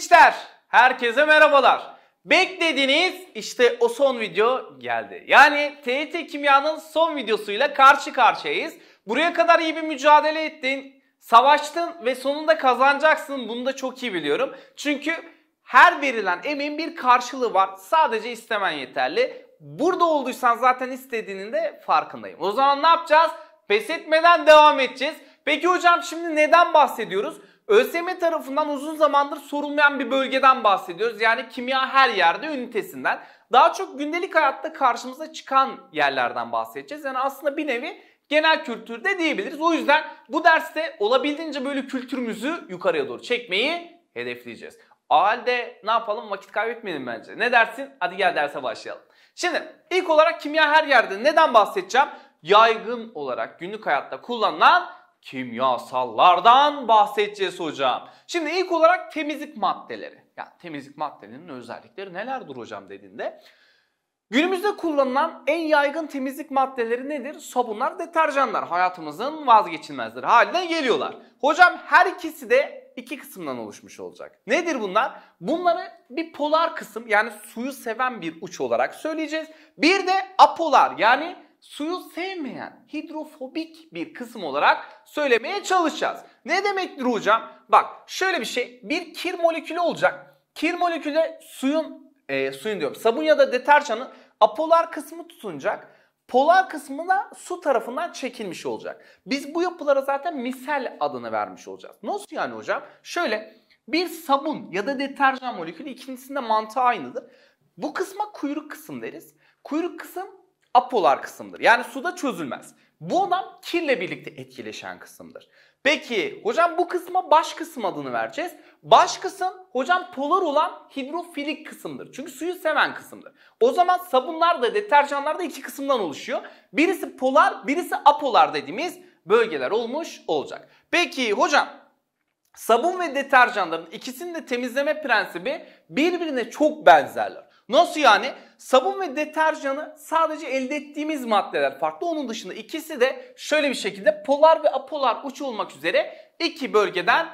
gençler, herkese merhabalar. Beklediğiniz işte o son video geldi. Yani TET Kimya'nın son videosuyla karşı karşıyayız. Buraya kadar iyi bir mücadele ettin, savaştın ve sonunda kazanacaksın. Bunu da çok iyi biliyorum. Çünkü her verilen emeğin bir karşılığı var. Sadece istemen yeterli. Burada olduysan zaten istediğinin de farkındayım. O zaman ne yapacağız? Pes etmeden devam edeceğiz. Peki hocam şimdi neden bahsediyoruz? ÖSYM e tarafından uzun zamandır sorulmayan bir bölgeden bahsediyoruz. Yani kimya her yerde ünitesinden. Daha çok gündelik hayatta karşımıza çıkan yerlerden bahsedeceğiz. Yani aslında bir nevi genel kültürde diyebiliriz. O yüzden bu derste olabildiğince böyle kültürümüzü yukarıya doğru çekmeyi hedefleyeceğiz. O halde ne yapalım vakit kaybetmeyelim bence. Ne dersin? Hadi gel derse başlayalım. Şimdi ilk olarak kimya her yerde neden bahsedeceğim? Yaygın olarak günlük hayatta kullanılan kimyasallardan bahsedeceğiz hocam. Şimdi ilk olarak temizlik maddeleri. Yani temizlik maddelerinin özellikleri nelerdir hocam dediğinde. Günümüzde kullanılan en yaygın temizlik maddeleri nedir? Sabunlar, deterjanlar hayatımızın vazgeçilmezleri haline geliyorlar. Hocam her ikisi de iki kısımdan oluşmuş olacak. Nedir bunlar? Bunları bir polar kısım yani suyu seven bir uç olarak söyleyeceğiz. Bir de apolar yani suyu sevmeyen, hidrofobik bir kısım olarak söylemeye çalışacağız. Ne demektir hocam? Bak şöyle bir şey, bir kir molekülü olacak. Kir molekülü suyun, e, suyun diyorum, sabun ya da deterjanın apolar kısmı tutunacak. Polar kısmı da su tarafından çekilmiş olacak. Biz bu yapılara zaten misal adını vermiş olacağız. Nasıl yani hocam? Şöyle bir sabun ya da deterjan molekülü ikincisinde mantığı aynıdır. Bu kısma kuyruk kısım deriz. Kuyruk kısım apolar kısımdır. Yani suda çözülmez. Bu adam kirle birlikte etkileşen kısımdır. Peki hocam bu kısma baş kısım adını vereceğiz. Baş kısım hocam polar olan hidrofilik kısımdır. Çünkü suyu seven kısımdır. O zaman sabunlar da deterjanlar da iki kısımdan oluşuyor. Birisi polar birisi apolar dediğimiz bölgeler olmuş olacak. Peki hocam sabun ve deterjanların ikisinin de temizleme prensibi birbirine çok benzerler. Nasıl yani? sabun ve deterjanı sadece elde ettiğimiz maddeler farklı. Onun dışında ikisi de şöyle bir şekilde polar ve apolar uç olmak üzere iki bölgeden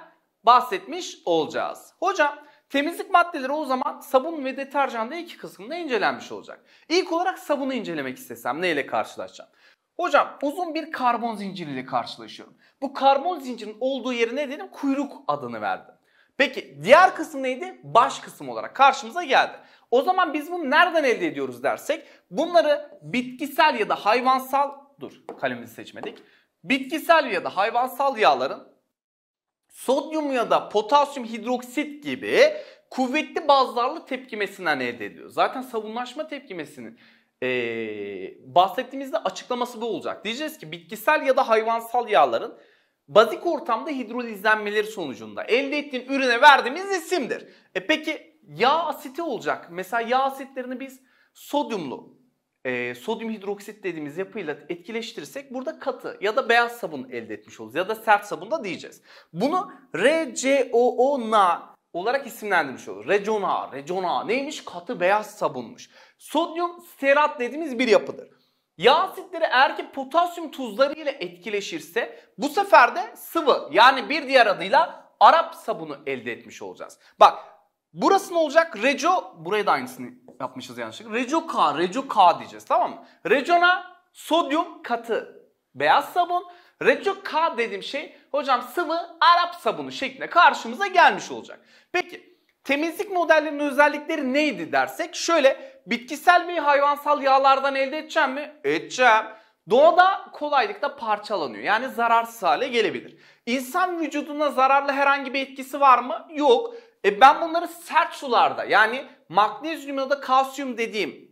bahsetmiş olacağız. Hocam temizlik maddeleri o zaman sabun ve deterjan da iki kısmında incelenmiş olacak. İlk olarak sabunu incelemek istesem neyle karşılaşacağım? Hocam uzun bir karbon zinciriyle karşılaşıyorum. Bu karbon zincirin olduğu yeri ne dedim? Kuyruk adını verdim. Peki diğer kısım neydi? Baş kısım olarak karşımıza geldi. O zaman biz bunu nereden elde ediyoruz dersek bunları bitkisel ya da hayvansal dur kalemimizi seçmedik. Bitkisel ya da hayvansal yağların sodyum ya da potasyum hidroksit gibi kuvvetli bazlarla tepkimesinden elde ediyor. Zaten savunlaşma tepkimesinin ee, bahsettiğimizde açıklaması bu olacak. Diyeceğiz ki bitkisel ya da hayvansal yağların bazik ortamda hidrolizlenmeleri sonucunda elde ettiğin ürüne verdiğimiz isimdir. E peki yağ asiti olacak. Mesela yağ asitlerini biz sodyumlu, e, sodyum hidroksit dediğimiz yapıyla etkileştirirsek burada katı ya da beyaz sabun elde etmiş oluruz. Ya da sert sabun da diyeceğiz. Bunu RCOONA olarak isimlendirmiş olur. Rejona, rejona neymiş? Katı beyaz sabunmuş. Sodyum stearat dediğimiz bir yapıdır. Yağ asitleri eğer ki potasyum tuzları ile etkileşirse bu sefer de sıvı yani bir diğer adıyla Arap sabunu elde etmiş olacağız. Bak Burası ne olacak? Rejo buraya da aynısını yapmışız yanlışlıkla. Rejo K, Rejo K diyeceğiz tamam mı? Rejona, sodyum katı beyaz sabun. Rejo K dediğim şey hocam sıvı Arap sabunu şeklinde karşımıza gelmiş olacak. Peki temizlik modellerinin özellikleri neydi dersek? Şöyle bitkisel mi hayvansal yağlardan elde edeceğim mi? Edeceğim. Doğada kolaylıkla parçalanıyor. Yani zararsız hale gelebilir. İnsan vücuduna zararlı herhangi bir etkisi var mı? Yok. E ben bunları sert sularda yani magnezyum ya da kalsiyum dediğim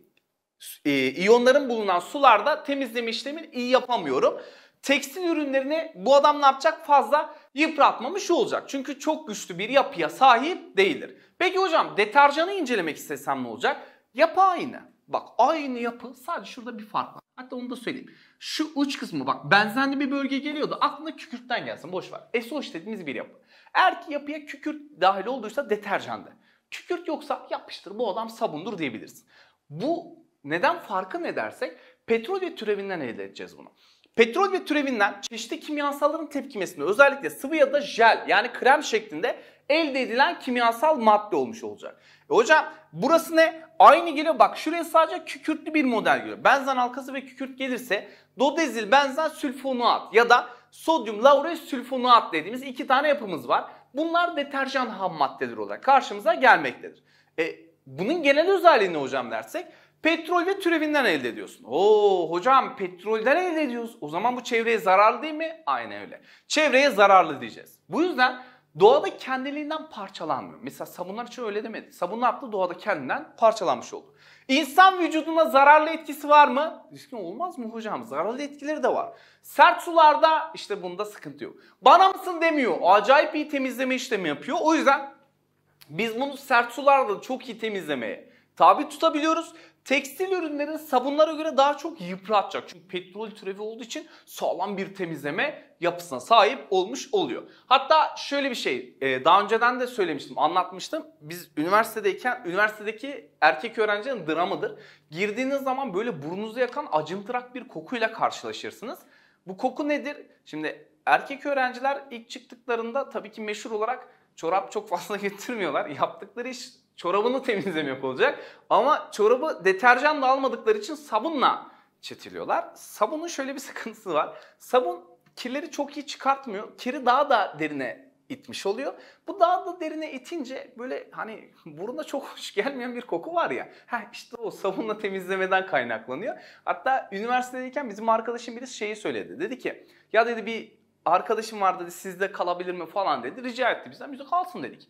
e, iyonların bulunan sularda temizleme işlemini iyi yapamıyorum. Tekstil ürünlerini bu adam ne yapacak? Fazla yıpratmamış olacak. Çünkü çok güçlü bir yapıya sahip değildir. Peki hocam deterjanı incelemek istesem ne olacak? Yapı aynı. Bak aynı yapı sadece şurada bir fark var. Hatta onu da söyleyeyim. Şu uç kısmı bak benzenli bir bölge geliyordu. Aklına kükürtten gelsin boş ver. SOH dediğimiz bir yapı. Eğer ki yapıya kükürt dahil olduysa deterjanda. Kükürt yoksa yapıştır bu adam sabundur diyebiliriz. Bu neden farkı ne dersek petrol ve türevinden elde edeceğiz bunu. Petrol ve türevinden çeşitli kimyasalların tepkimesinde özellikle sıvı ya da jel yani krem şeklinde elde edilen kimyasal madde olmuş olacak. E hocam burası ne? Aynı geliyor bak şuraya sadece kükürtlü bir model geliyor. Benzen halkası ve kükürt gelirse dodezil benzen sülfonuat ya da sodyum lauryl sülfonat dediğimiz iki tane yapımız var. Bunlar deterjan ham maddeleri olarak karşımıza gelmektedir. E, bunun genel özelliği ne hocam dersek? Petrol ve türevinden elde ediyorsun. Oo hocam petrolden elde ediyoruz. O zaman bu çevreye zararlı değil mi? Aynen öyle. Çevreye zararlı diyeceğiz. Bu yüzden doğada kendiliğinden parçalanmıyor. Mesela sabunlar için öyle demedi. Sabun ne yaptı? Doğada kendinden parçalanmış oldu. İnsan vücuduna zararlı etkisi var mı? Riskin olmaz mı hocam? Zararlı etkileri de var. Sert sularda işte bunda sıkıntı yok. Bana mısın demiyor. Acayip iyi temizleme işlemi yapıyor. O yüzden biz bunu sert sularda çok iyi temizlemeye tabi tutabiliyoruz. Tekstil ürünlerin sabunlara göre daha çok yıpratacak. Çünkü petrol türevi olduğu için sağlam bir temizleme yapısına sahip olmuş oluyor. Hatta şöyle bir şey, e, daha önceden de söylemiştim, anlatmıştım. Biz üniversitedeyken, üniversitedeki erkek öğrencinin dramıdır. Girdiğiniz zaman böyle burnunuzu yakan acımtırak bir kokuyla karşılaşırsınız. Bu koku nedir? Şimdi erkek öğrenciler ilk çıktıklarında tabii ki meşhur olarak çorap çok fazla getirmiyorlar. Yaptıkları iş çorabını temizlemek olacak. Ama çorabı deterjan da almadıkları için sabunla çetiliyorlar. Sabunun şöyle bir sıkıntısı var. Sabun kirleri çok iyi çıkartmıyor. Kiri daha da derine itmiş oluyor. Bu daha da derine itince böyle hani burunda çok hoş gelmeyen bir koku var ya. Ha işte o sabunla temizlemeden kaynaklanıyor. Hatta üniversitedeyken bizim arkadaşım birisi şeyi söyledi. Dedi ki ya dedi bir arkadaşım var dedi sizde kalabilir mi falan dedi. Rica etti bizden. Biz de kalsın dedik.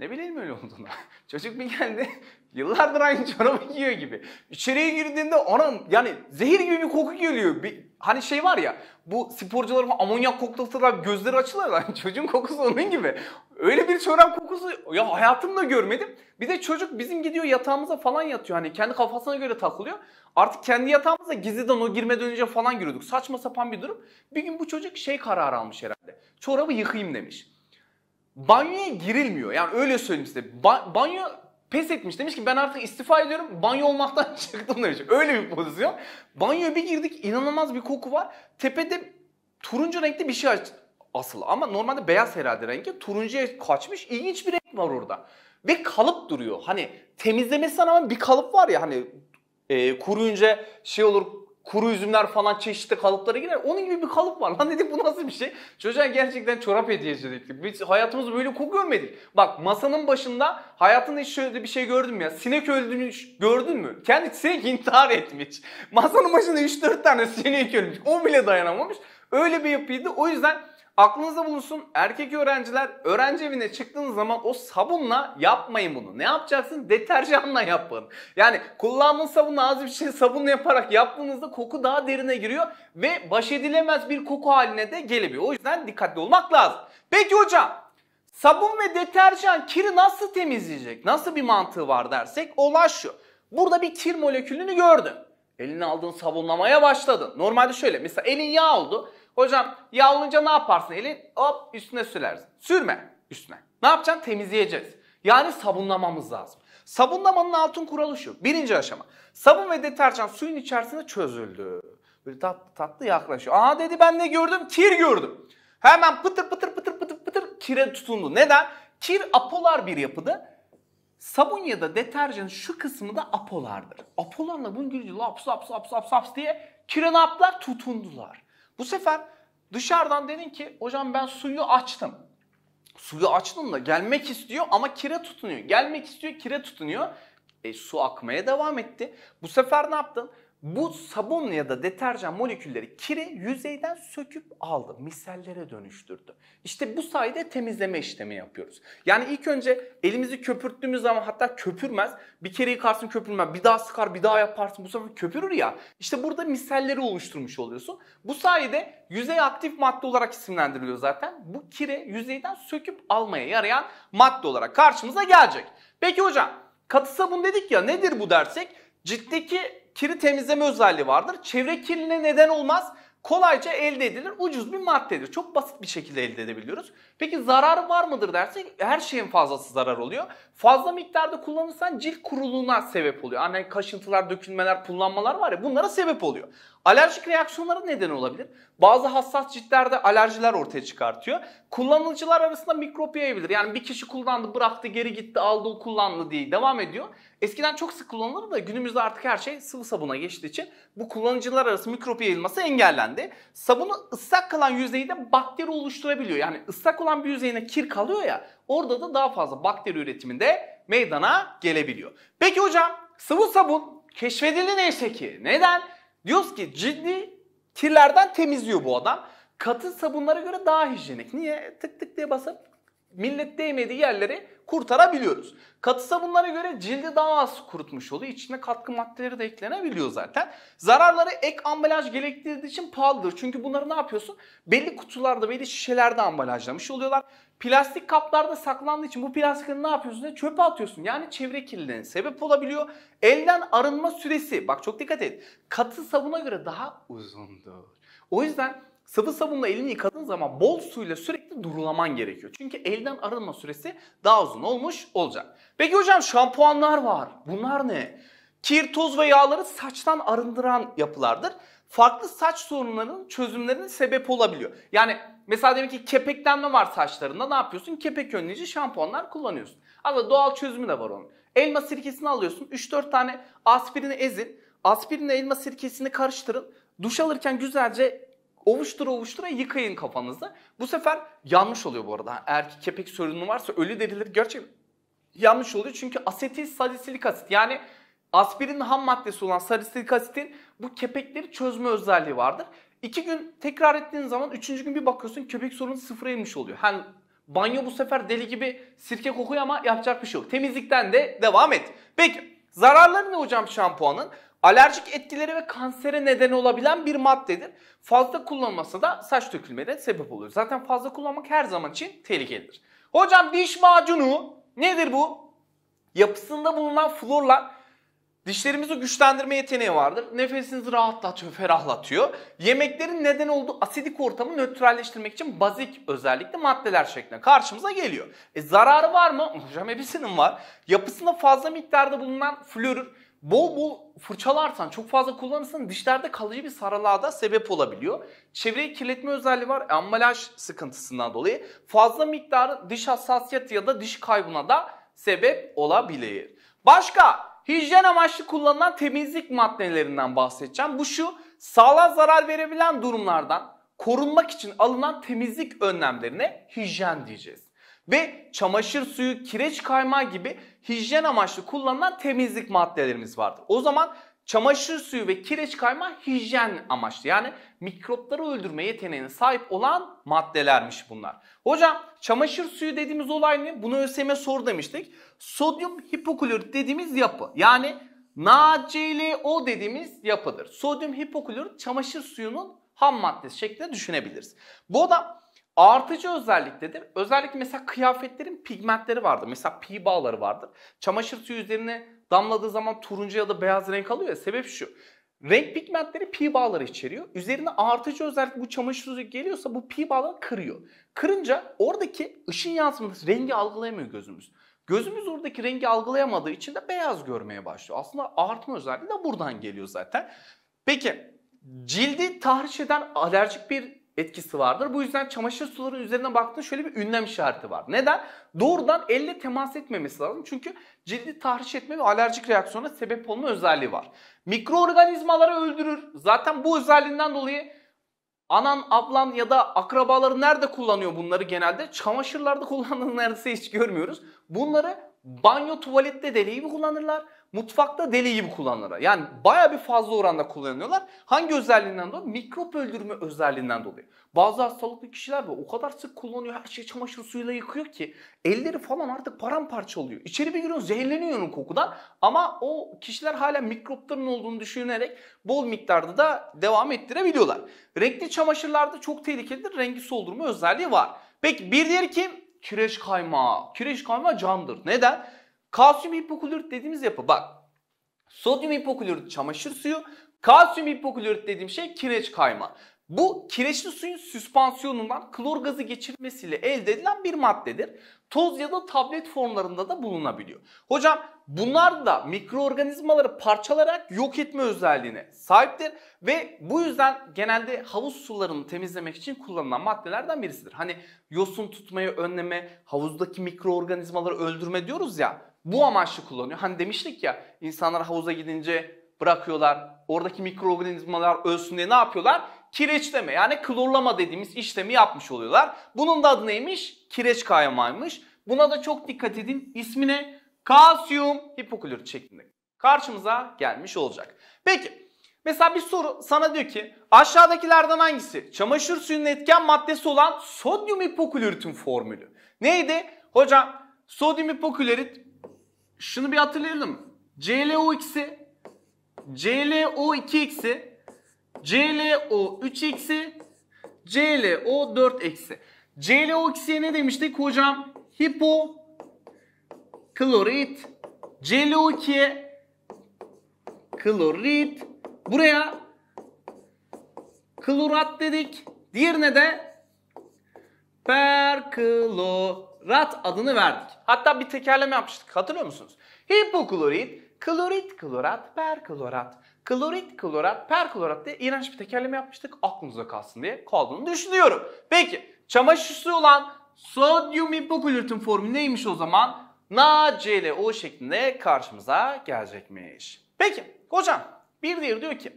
Ne bileyim öyle olduğunu. Çocuk bir geldi yıllardır aynı çorabı giyiyor gibi. İçeriye girdiğinde ona yani zehir gibi bir koku geliyor. Bir, hani şey var ya bu sporcular amonyak koklatırlar gözleri açılıyor. lan. çocuğun kokusu onun gibi. Öyle bir çorap kokusu ya hayatımda görmedim. Bir de çocuk bizim gidiyor yatağımıza falan yatıyor. Hani kendi kafasına göre takılıyor. Artık kendi yatağımıza gizliden o girmeden önce falan giriyorduk. Saçma sapan bir durum. Bir gün bu çocuk şey kararı almış herhalde. Çorabı yıkayayım demiş banyoya girilmiyor. Yani öyle söyleyeyim size. Ba- banyo pes etmiş. Demiş ki ben artık istifa ediyorum. Banyo olmaktan çıktım demiş. Öyle bir pozisyon. Banyoya bir girdik. inanılmaz bir koku var. Tepede turuncu renkli bir şey asılı Ama normalde beyaz herhalde rengi. Turuncuya kaçmış. İlginç bir renk var orada. Ve kalıp duruyor. Hani temizlemesine ama bir kalıp var ya hani e, kuruyunca şey olur kuru üzümler falan çeşitli kalıplara girer. Onun gibi bir kalıp var. Lan dedik bu nasıl bir şey? Çocuğa gerçekten çorap hediyesi dedik. Biz hayatımızda böyle hukuk görmedik. Bak masanın başında hayatında hiç şöyle bir şey gördün mü ya? Sinek öldüğünü gördün mü? Kendi sinek intihar etmiş. Masanın başında 3-4 tane sinek ölmüş. O bile dayanamamış. Öyle bir yapıydı. O yüzden Aklınızda bulunsun erkek öğrenciler öğrenci evine çıktığınız zaman o sabunla yapmayın bunu. Ne yapacaksın? Deterjanla yapın. Yani kullandığın sabunu az bir şey sabunla yaparak yaptığınızda koku daha derine giriyor ve baş edilemez bir koku haline de gelebiliyor. O yüzden dikkatli olmak lazım. Peki hocam sabun ve deterjan kiri nasıl temizleyecek? Nasıl bir mantığı var dersek olay şu. Burada bir kir molekülünü gördün. Elini aldığın sabunlamaya başladın. Normalde şöyle mesela elin yağ oldu. Hocam yağlayınca ne yaparsın? Eli hop üstüne sürersin. Sürme üstüne. Ne yapacaksın? Temizleyeceğiz. Yani sabunlamamız lazım. Sabunlamanın altın kuralı şu. Birinci aşama. Sabun ve deterjan suyun içerisinde çözüldü. Böyle tatlı tatlı yaklaşıyor. Aa dedi ben ne gördüm? Kir gördüm. Hemen pıtır pıtır pıtır pıtır pıtır kire tutundu. Neden? Kir apolar bir yapıda. Sabun ya da deterjanın şu kısmı da apolardır. Apolarla bunu görünce laps laps laps laps laps diye kire ne yaptılar? Tutundular. Bu sefer dışarıdan dedin ki hocam ben suyu açtım. Suyu açtın da gelmek istiyor ama kire tutunuyor. Gelmek istiyor kire tutunuyor. E, su akmaya devam etti. Bu sefer ne yaptın? Bu sabun ya da deterjan molekülleri kiri yüzeyden söküp aldı, misellere dönüştürdü. İşte bu sayede temizleme işlemi yapıyoruz. Yani ilk önce elimizi köpürttüğümüz zaman hatta köpürmez. Bir kere yıkarsın köpürmez, bir daha sıkar, bir daha yaparsın bu sefer köpürür ya. İşte burada miselleri oluşturmuş oluyorsun. Bu sayede yüzey aktif madde olarak isimlendiriliyor zaten. Bu kire yüzeyden söküp almaya yarayan madde olarak karşımıza gelecek. Peki hocam katı sabun dedik ya nedir bu dersek? Ciltteki kiri temizleme özelliği vardır. Çevre kirliliğine neden olmaz. Kolayca elde edilir. Ucuz bir maddedir. Çok basit bir şekilde elde edebiliyoruz. Peki zarar var mıdır dersek her şeyin fazlası zarar oluyor. Fazla miktarda kullanırsan cilt kuruluğuna sebep oluyor. Hani kaşıntılar, dökülmeler, pullanmalar var ya bunlara sebep oluyor. Alerjik reaksiyonlara neden olabilir. Bazı hassas ciltlerde alerjiler ortaya çıkartıyor. Kullanıcılar arasında mikrop yayabilir. Yani bir kişi kullandı, bıraktı, geri gitti, aldı, kullandı diye devam ediyor. Eskiden çok sık kullanılırdı da günümüzde artık her şey sıvı sabuna geçtiği için bu kullanıcılar arası mikrop yayılması engellendi. Sabunu ıslak kalan yüzeyde bakteri oluşturabiliyor. Yani ıslak olan bir yüzeyine kir kalıyor ya orada da daha fazla bakteri üretiminde meydana gelebiliyor. Peki hocam sıvı sabun keşfedildi neyse ki. Neden? Diyoruz ki ciddi kirlerden temizliyor bu adam. Katı sabunlara göre daha hijyenik. Niye? Tık tık diye basıp millet değmediği yerleri kurtarabiliyoruz. Katı sabunlara göre cildi daha az kurutmuş oluyor. İçine katkı maddeleri de eklenebiliyor zaten. Zararları ek ambalaj gerektirdiği için pahalıdır. Çünkü bunları ne yapıyorsun? Belli kutularda, belli şişelerde ambalajlamış oluyorlar. Plastik kaplarda saklandığı için bu plastikleri ne yapıyorsun? Çöpe atıyorsun. Yani çevre kirliliğine sebep olabiliyor. Elden arınma süresi, bak çok dikkat et. Katı sabuna göre daha uzundur. O yüzden Sıvı sabunla elini yıkadığın zaman bol suyla sürekli durulaman gerekiyor. Çünkü elden arınma süresi daha uzun olmuş olacak. Peki hocam şampuanlar var. Bunlar ne? Kir, toz ve yağları saçtan arındıran yapılardır. Farklı saç sorunlarının çözümlerine sebep olabiliyor. Yani mesela demek ki kepeklenme var saçlarında ne yapıyorsun? Kepek önleyici şampuanlar kullanıyorsun. Ama doğal çözümü de var onun. Elma sirkesini alıyorsun. 3-4 tane aspirini ezin. Aspirinle elma sirkesini karıştırın. Duş alırken güzelce Ovuştura ovuştura yıkayın kafanızda. Bu sefer yanlış oluyor bu arada. Eğer ki kepek sorunu varsa ölü deriler Gerçek yanlış oluyor. Çünkü asetil salisilik asit yani aspirin ham maddesi olan salisilik asitin bu kepekleri çözme özelliği vardır. İki gün tekrar ettiğin zaman üçüncü gün bir bakıyorsun köpek sorunu sıfıra inmiş oluyor. Hani banyo bu sefer deli gibi sirke kokuyor ama yapacak bir şey yok. Temizlikten de devam et. Peki zararları ne hocam şampuanın? Alerjik etkileri ve kansere neden olabilen bir maddedir. Fazla kullanılması da saç dökülmeye sebep oluyor. Zaten fazla kullanmak her zaman için tehlikelidir. Hocam diş macunu nedir bu? Yapısında bulunan florlar Dişlerimizi güçlendirme yeteneği vardır. Nefesinizi rahatlatıyor, ferahlatıyor. Yemeklerin neden olduğu asidik ortamı nötralleştirmek için bazik özellikle maddeler şeklinde karşımıza geliyor. E zararı var mı? Hocam hepsinin var. Yapısında fazla miktarda bulunan florür bol bol fırçalarsan, çok fazla kullanırsan dişlerde kalıcı bir sarılığa da sebep olabiliyor. Çevreyi kirletme özelliği var ambalaj sıkıntısından dolayı. Fazla miktarı diş hassasiyeti ya da diş kaybına da sebep olabilir. Başka hijyen amaçlı kullanılan temizlik maddelerinden bahsedeceğim. Bu şu sağlığa zarar verebilen durumlardan korunmak için alınan temizlik önlemlerine hijyen diyeceğiz. Ve çamaşır suyu, kireç kaymağı gibi hijyen amaçlı kullanılan temizlik maddelerimiz vardır. O zaman çamaşır suyu ve kireç kayma hijyen amaçlı. Yani mikropları öldürme yeteneğine sahip olan maddelermiş bunlar. Hocam çamaşır suyu dediğimiz olay ne? Bunu ÖSYM soru demiştik. Sodyum hipoklorit dediğimiz yapı. Yani NaClO dediğimiz yapıdır. Sodyum hipoklorit çamaşır suyunun ham maddesi şeklinde düşünebiliriz. Bu da Artıcı özelliktedir. Özellikle mesela kıyafetlerin pigmentleri vardır. Mesela pi bağları vardır. Çamaşır suyu üzerine damladığı zaman turuncu ya da beyaz renk alıyor ya. Sebep şu. Renk pigmentleri pi bağları içeriyor. Üzerine artıcı özellik bu çamaşır suyu geliyorsa bu pi bağları kırıyor. Kırınca oradaki ışın yansıması rengi algılayamıyor gözümüz. Gözümüz oradaki rengi algılayamadığı için de beyaz görmeye başlıyor. Aslında artma özelliği de buradan geliyor zaten. Peki cildi tahriş eden alerjik bir etkisi vardır. Bu yüzden çamaşır sularının üzerine baktığında şöyle bir ünlem işareti var. Neden? Doğrudan elle temas etmemesi lazım. Çünkü cildi tahriş etme ve alerjik reaksiyona sebep olma özelliği var. Mikroorganizmaları öldürür. Zaten bu özelliğinden dolayı anan, ablan ya da akrabaları nerede kullanıyor bunları genelde? Çamaşırlarda kullandığını neredeyse hiç görmüyoruz. Bunları banyo tuvalette deli gibi kullanırlar mutfakta deli gibi kullanılara. Yani baya bir fazla oranda kullanılıyorlar. Hangi özelliğinden dolayı? Mikrop öldürme özelliğinden dolayı. Bazı hastalıklı kişiler var. O kadar sık kullanıyor. Her şeyi çamaşır suyuyla yıkıyor ki elleri falan artık paramparça oluyor. İçeri bir giriyor zehirleniyor kokudan. Ama o kişiler hala mikropların olduğunu düşünerek bol miktarda da devam ettirebiliyorlar. Renkli çamaşırlarda çok tehlikelidir. Rengi soldurma özelliği var. Peki bir diğer kim? Kireç kaymağı. Kireç kaymağı candır. Neden? Kalsiyum hipoklorit dediğimiz yapı bak. Sodyum hipoklorit çamaşır suyu, kalsiyum hipoklorit dediğim şey kireç kayma. Bu kireçli suyun süspansiyonundan klor gazı geçirmesiyle elde edilen bir maddedir. Toz ya da tablet formlarında da bulunabiliyor. Hocam bunlar da mikroorganizmaları parçalarak yok etme özelliğine sahiptir. Ve bu yüzden genelde havuz sularını temizlemek için kullanılan maddelerden birisidir. Hani yosun tutmayı önleme, havuzdaki mikroorganizmaları öldürme diyoruz ya bu amaçlı kullanıyor. Hani demiştik ya insanlar havuza gidince bırakıyorlar. Oradaki mikroorganizmalar ölsün diye ne yapıyorlar? Kireçleme yani klorlama dediğimiz işlemi yapmış oluyorlar. Bunun da adı neymiş? Kireç kayamaymış. Buna da çok dikkat edin. İsmine kalsiyum hipoklorit şeklinde karşımıza gelmiş olacak. Peki mesela bir soru sana diyor ki aşağıdakilerden hangisi? Çamaşır suyunun etken maddesi olan sodyum hipokloritin formülü. Neydi? Hocam sodyum hipoklorit şunu bir hatırlayalım. ClO2'si, ClO2'si, 2 ClO3'si, 3 ClO4'si. 4 ClO2'ye ne demiştik hocam? Hipo klorit. ClO2'ye klorit. Buraya klorat dedik. Diğerine de perklo rat adını verdik. Hatta bir tekerleme yapmıştık hatırlıyor musunuz? Hipoklorit, klorit, klorat, perklorat. Klorit, klorat, perklorat diye iğrenç bir tekerleme yapmıştık. Aklınıza kalsın diye kaldığını düşünüyorum. Peki çamaşır suyu olan sodyum hipoklorit'in formülü neymiş o zaman? NaClO şeklinde karşımıza gelecekmiş. Peki hocam bir diğeri diyor ki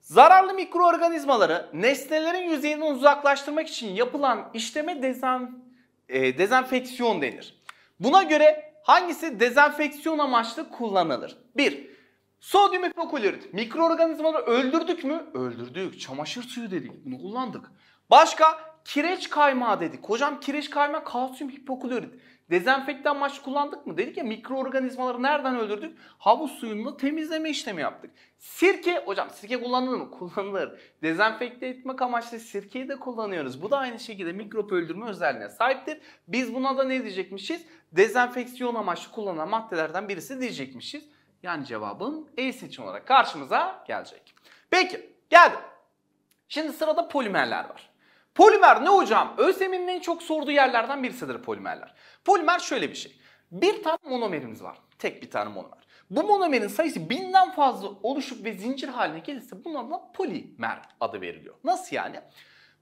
Zararlı mikroorganizmaları nesnelerin yüzeyinden uzaklaştırmak için yapılan işleme dezenfekte e, dezenfeksiyon denir. Buna göre hangisi dezenfeksiyon amaçlı kullanılır? 1. Sodyum hipoklorit. Mikroorganizmaları öldürdük mü? Öldürdük. Çamaşır suyu dedik. Bunu kullandık. Başka kireç kaymağı dedik. Hocam kireç kaymağı kalsiyum hipoklorit. Dezenfektan maç kullandık mı? Dedik ya mikroorganizmaları nereden öldürdük? Havuz suyunu temizleme işlemi yaptık. Sirke, hocam sirke kullanılır mı? Kullanılır. Dezenfekte etmek amaçlı sirkeyi de kullanıyoruz. Bu da aynı şekilde mikrop öldürme özelliğine sahiptir. Biz buna da ne diyecekmişiz? Dezenfeksiyon amaçlı kullanılan maddelerden birisi diyecekmişiz. Yani cevabım E seçim olarak karşımıza gelecek. Peki geldi. Şimdi sırada polimerler var. Polimer ne hocam? ÖSYM'nin en çok sorduğu yerlerden birisidir polimerler. Polimer şöyle bir şey. Bir tane monomerimiz var. Tek bir tane monomer. Bu monomerin sayısı binden fazla oluşup ve zincir haline gelirse buna adına polimer adı veriliyor. Nasıl yani?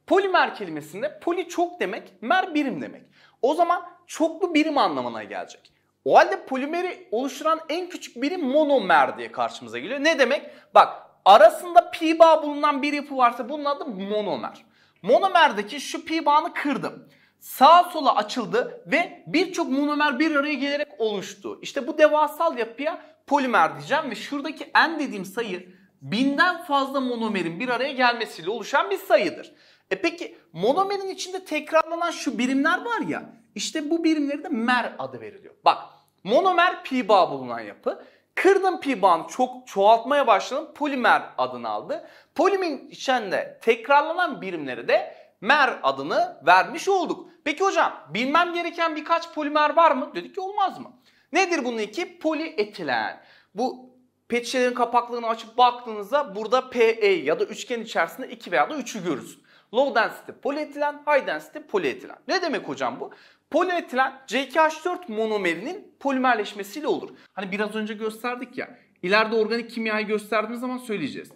Polimer kelimesinde poli çok demek, mer birim demek. O zaman çoklu birim anlamına gelecek. O halde polimeri oluşturan en küçük birim monomer diye karşımıza geliyor. Ne demek? Bak arasında pi bağ bulunan bir yapı varsa bunun adı monomer. Monomerdeki şu pi bağını kırdım sağa sola açıldı ve birçok monomer bir araya gelerek oluştu. İşte bu devasal yapıya polimer diyeceğim ve şuradaki n dediğim sayı binden fazla monomerin bir araya gelmesiyle oluşan bir sayıdır. E peki monomerin içinde tekrarlanan şu birimler var ya işte bu birimlere de mer adı veriliyor. Bak monomer pi bağ bulunan yapı. Kırdım pi bağını çok çoğaltmaya başladım polimer adını aldı. Polimin içinde tekrarlanan birimleri de mer adını vermiş olduk. Peki hocam bilmem gereken birkaç polimer var mı? Dedik ki olmaz mı? Nedir bunun iki? Polietilen. Bu peçelerin kapaklarını açıp baktığınızda burada PE ya da üçgen içerisinde 2 veya da 3'ü görürsün. Low density polietilen, high density polietilen. Ne demek hocam bu? Polietilen c 4 monomerinin polimerleşmesiyle olur. Hani biraz önce gösterdik ya. İleride organik kimyayı gösterdiğimiz zaman söyleyeceğiz.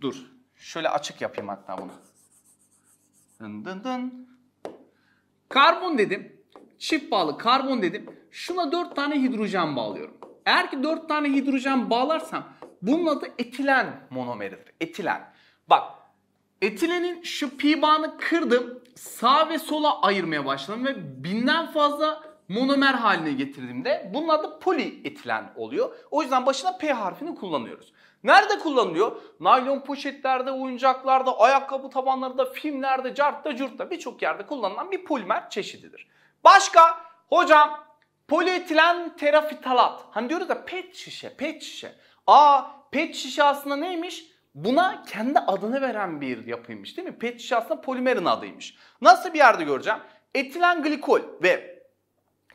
Dur. Şöyle açık yapayım hatta bunu. Dın dın dın. Karbon dedim. Çift bağlı karbon dedim. Şuna 4 tane hidrojen bağlıyorum. Eğer ki 4 tane hidrojen bağlarsam bunun adı etilen monomeridir. Etilen. Bak etilenin şu pi bağını kırdım. Sağ ve sola ayırmaya başladım ve binden fazla monomer haline getirdiğimde bunun adı polietilen oluyor. O yüzden başına P harfini kullanıyoruz. Nerede kullanılıyor? Naylon poşetlerde, oyuncaklarda, ayakkabı tabanlarında, filmlerde, cartta, curtta birçok yerde kullanılan bir polimer çeşididir. Başka hocam polietilen terafitalat. Hani diyoruz da pet şişe, pet şişe. Aa pet şişe aslında neymiş? Buna kendi adını veren bir yapıymış değil mi? Pet şişe aslında polimerin adıymış. Nasıl bir yerde göreceğim? Etilen glikol ve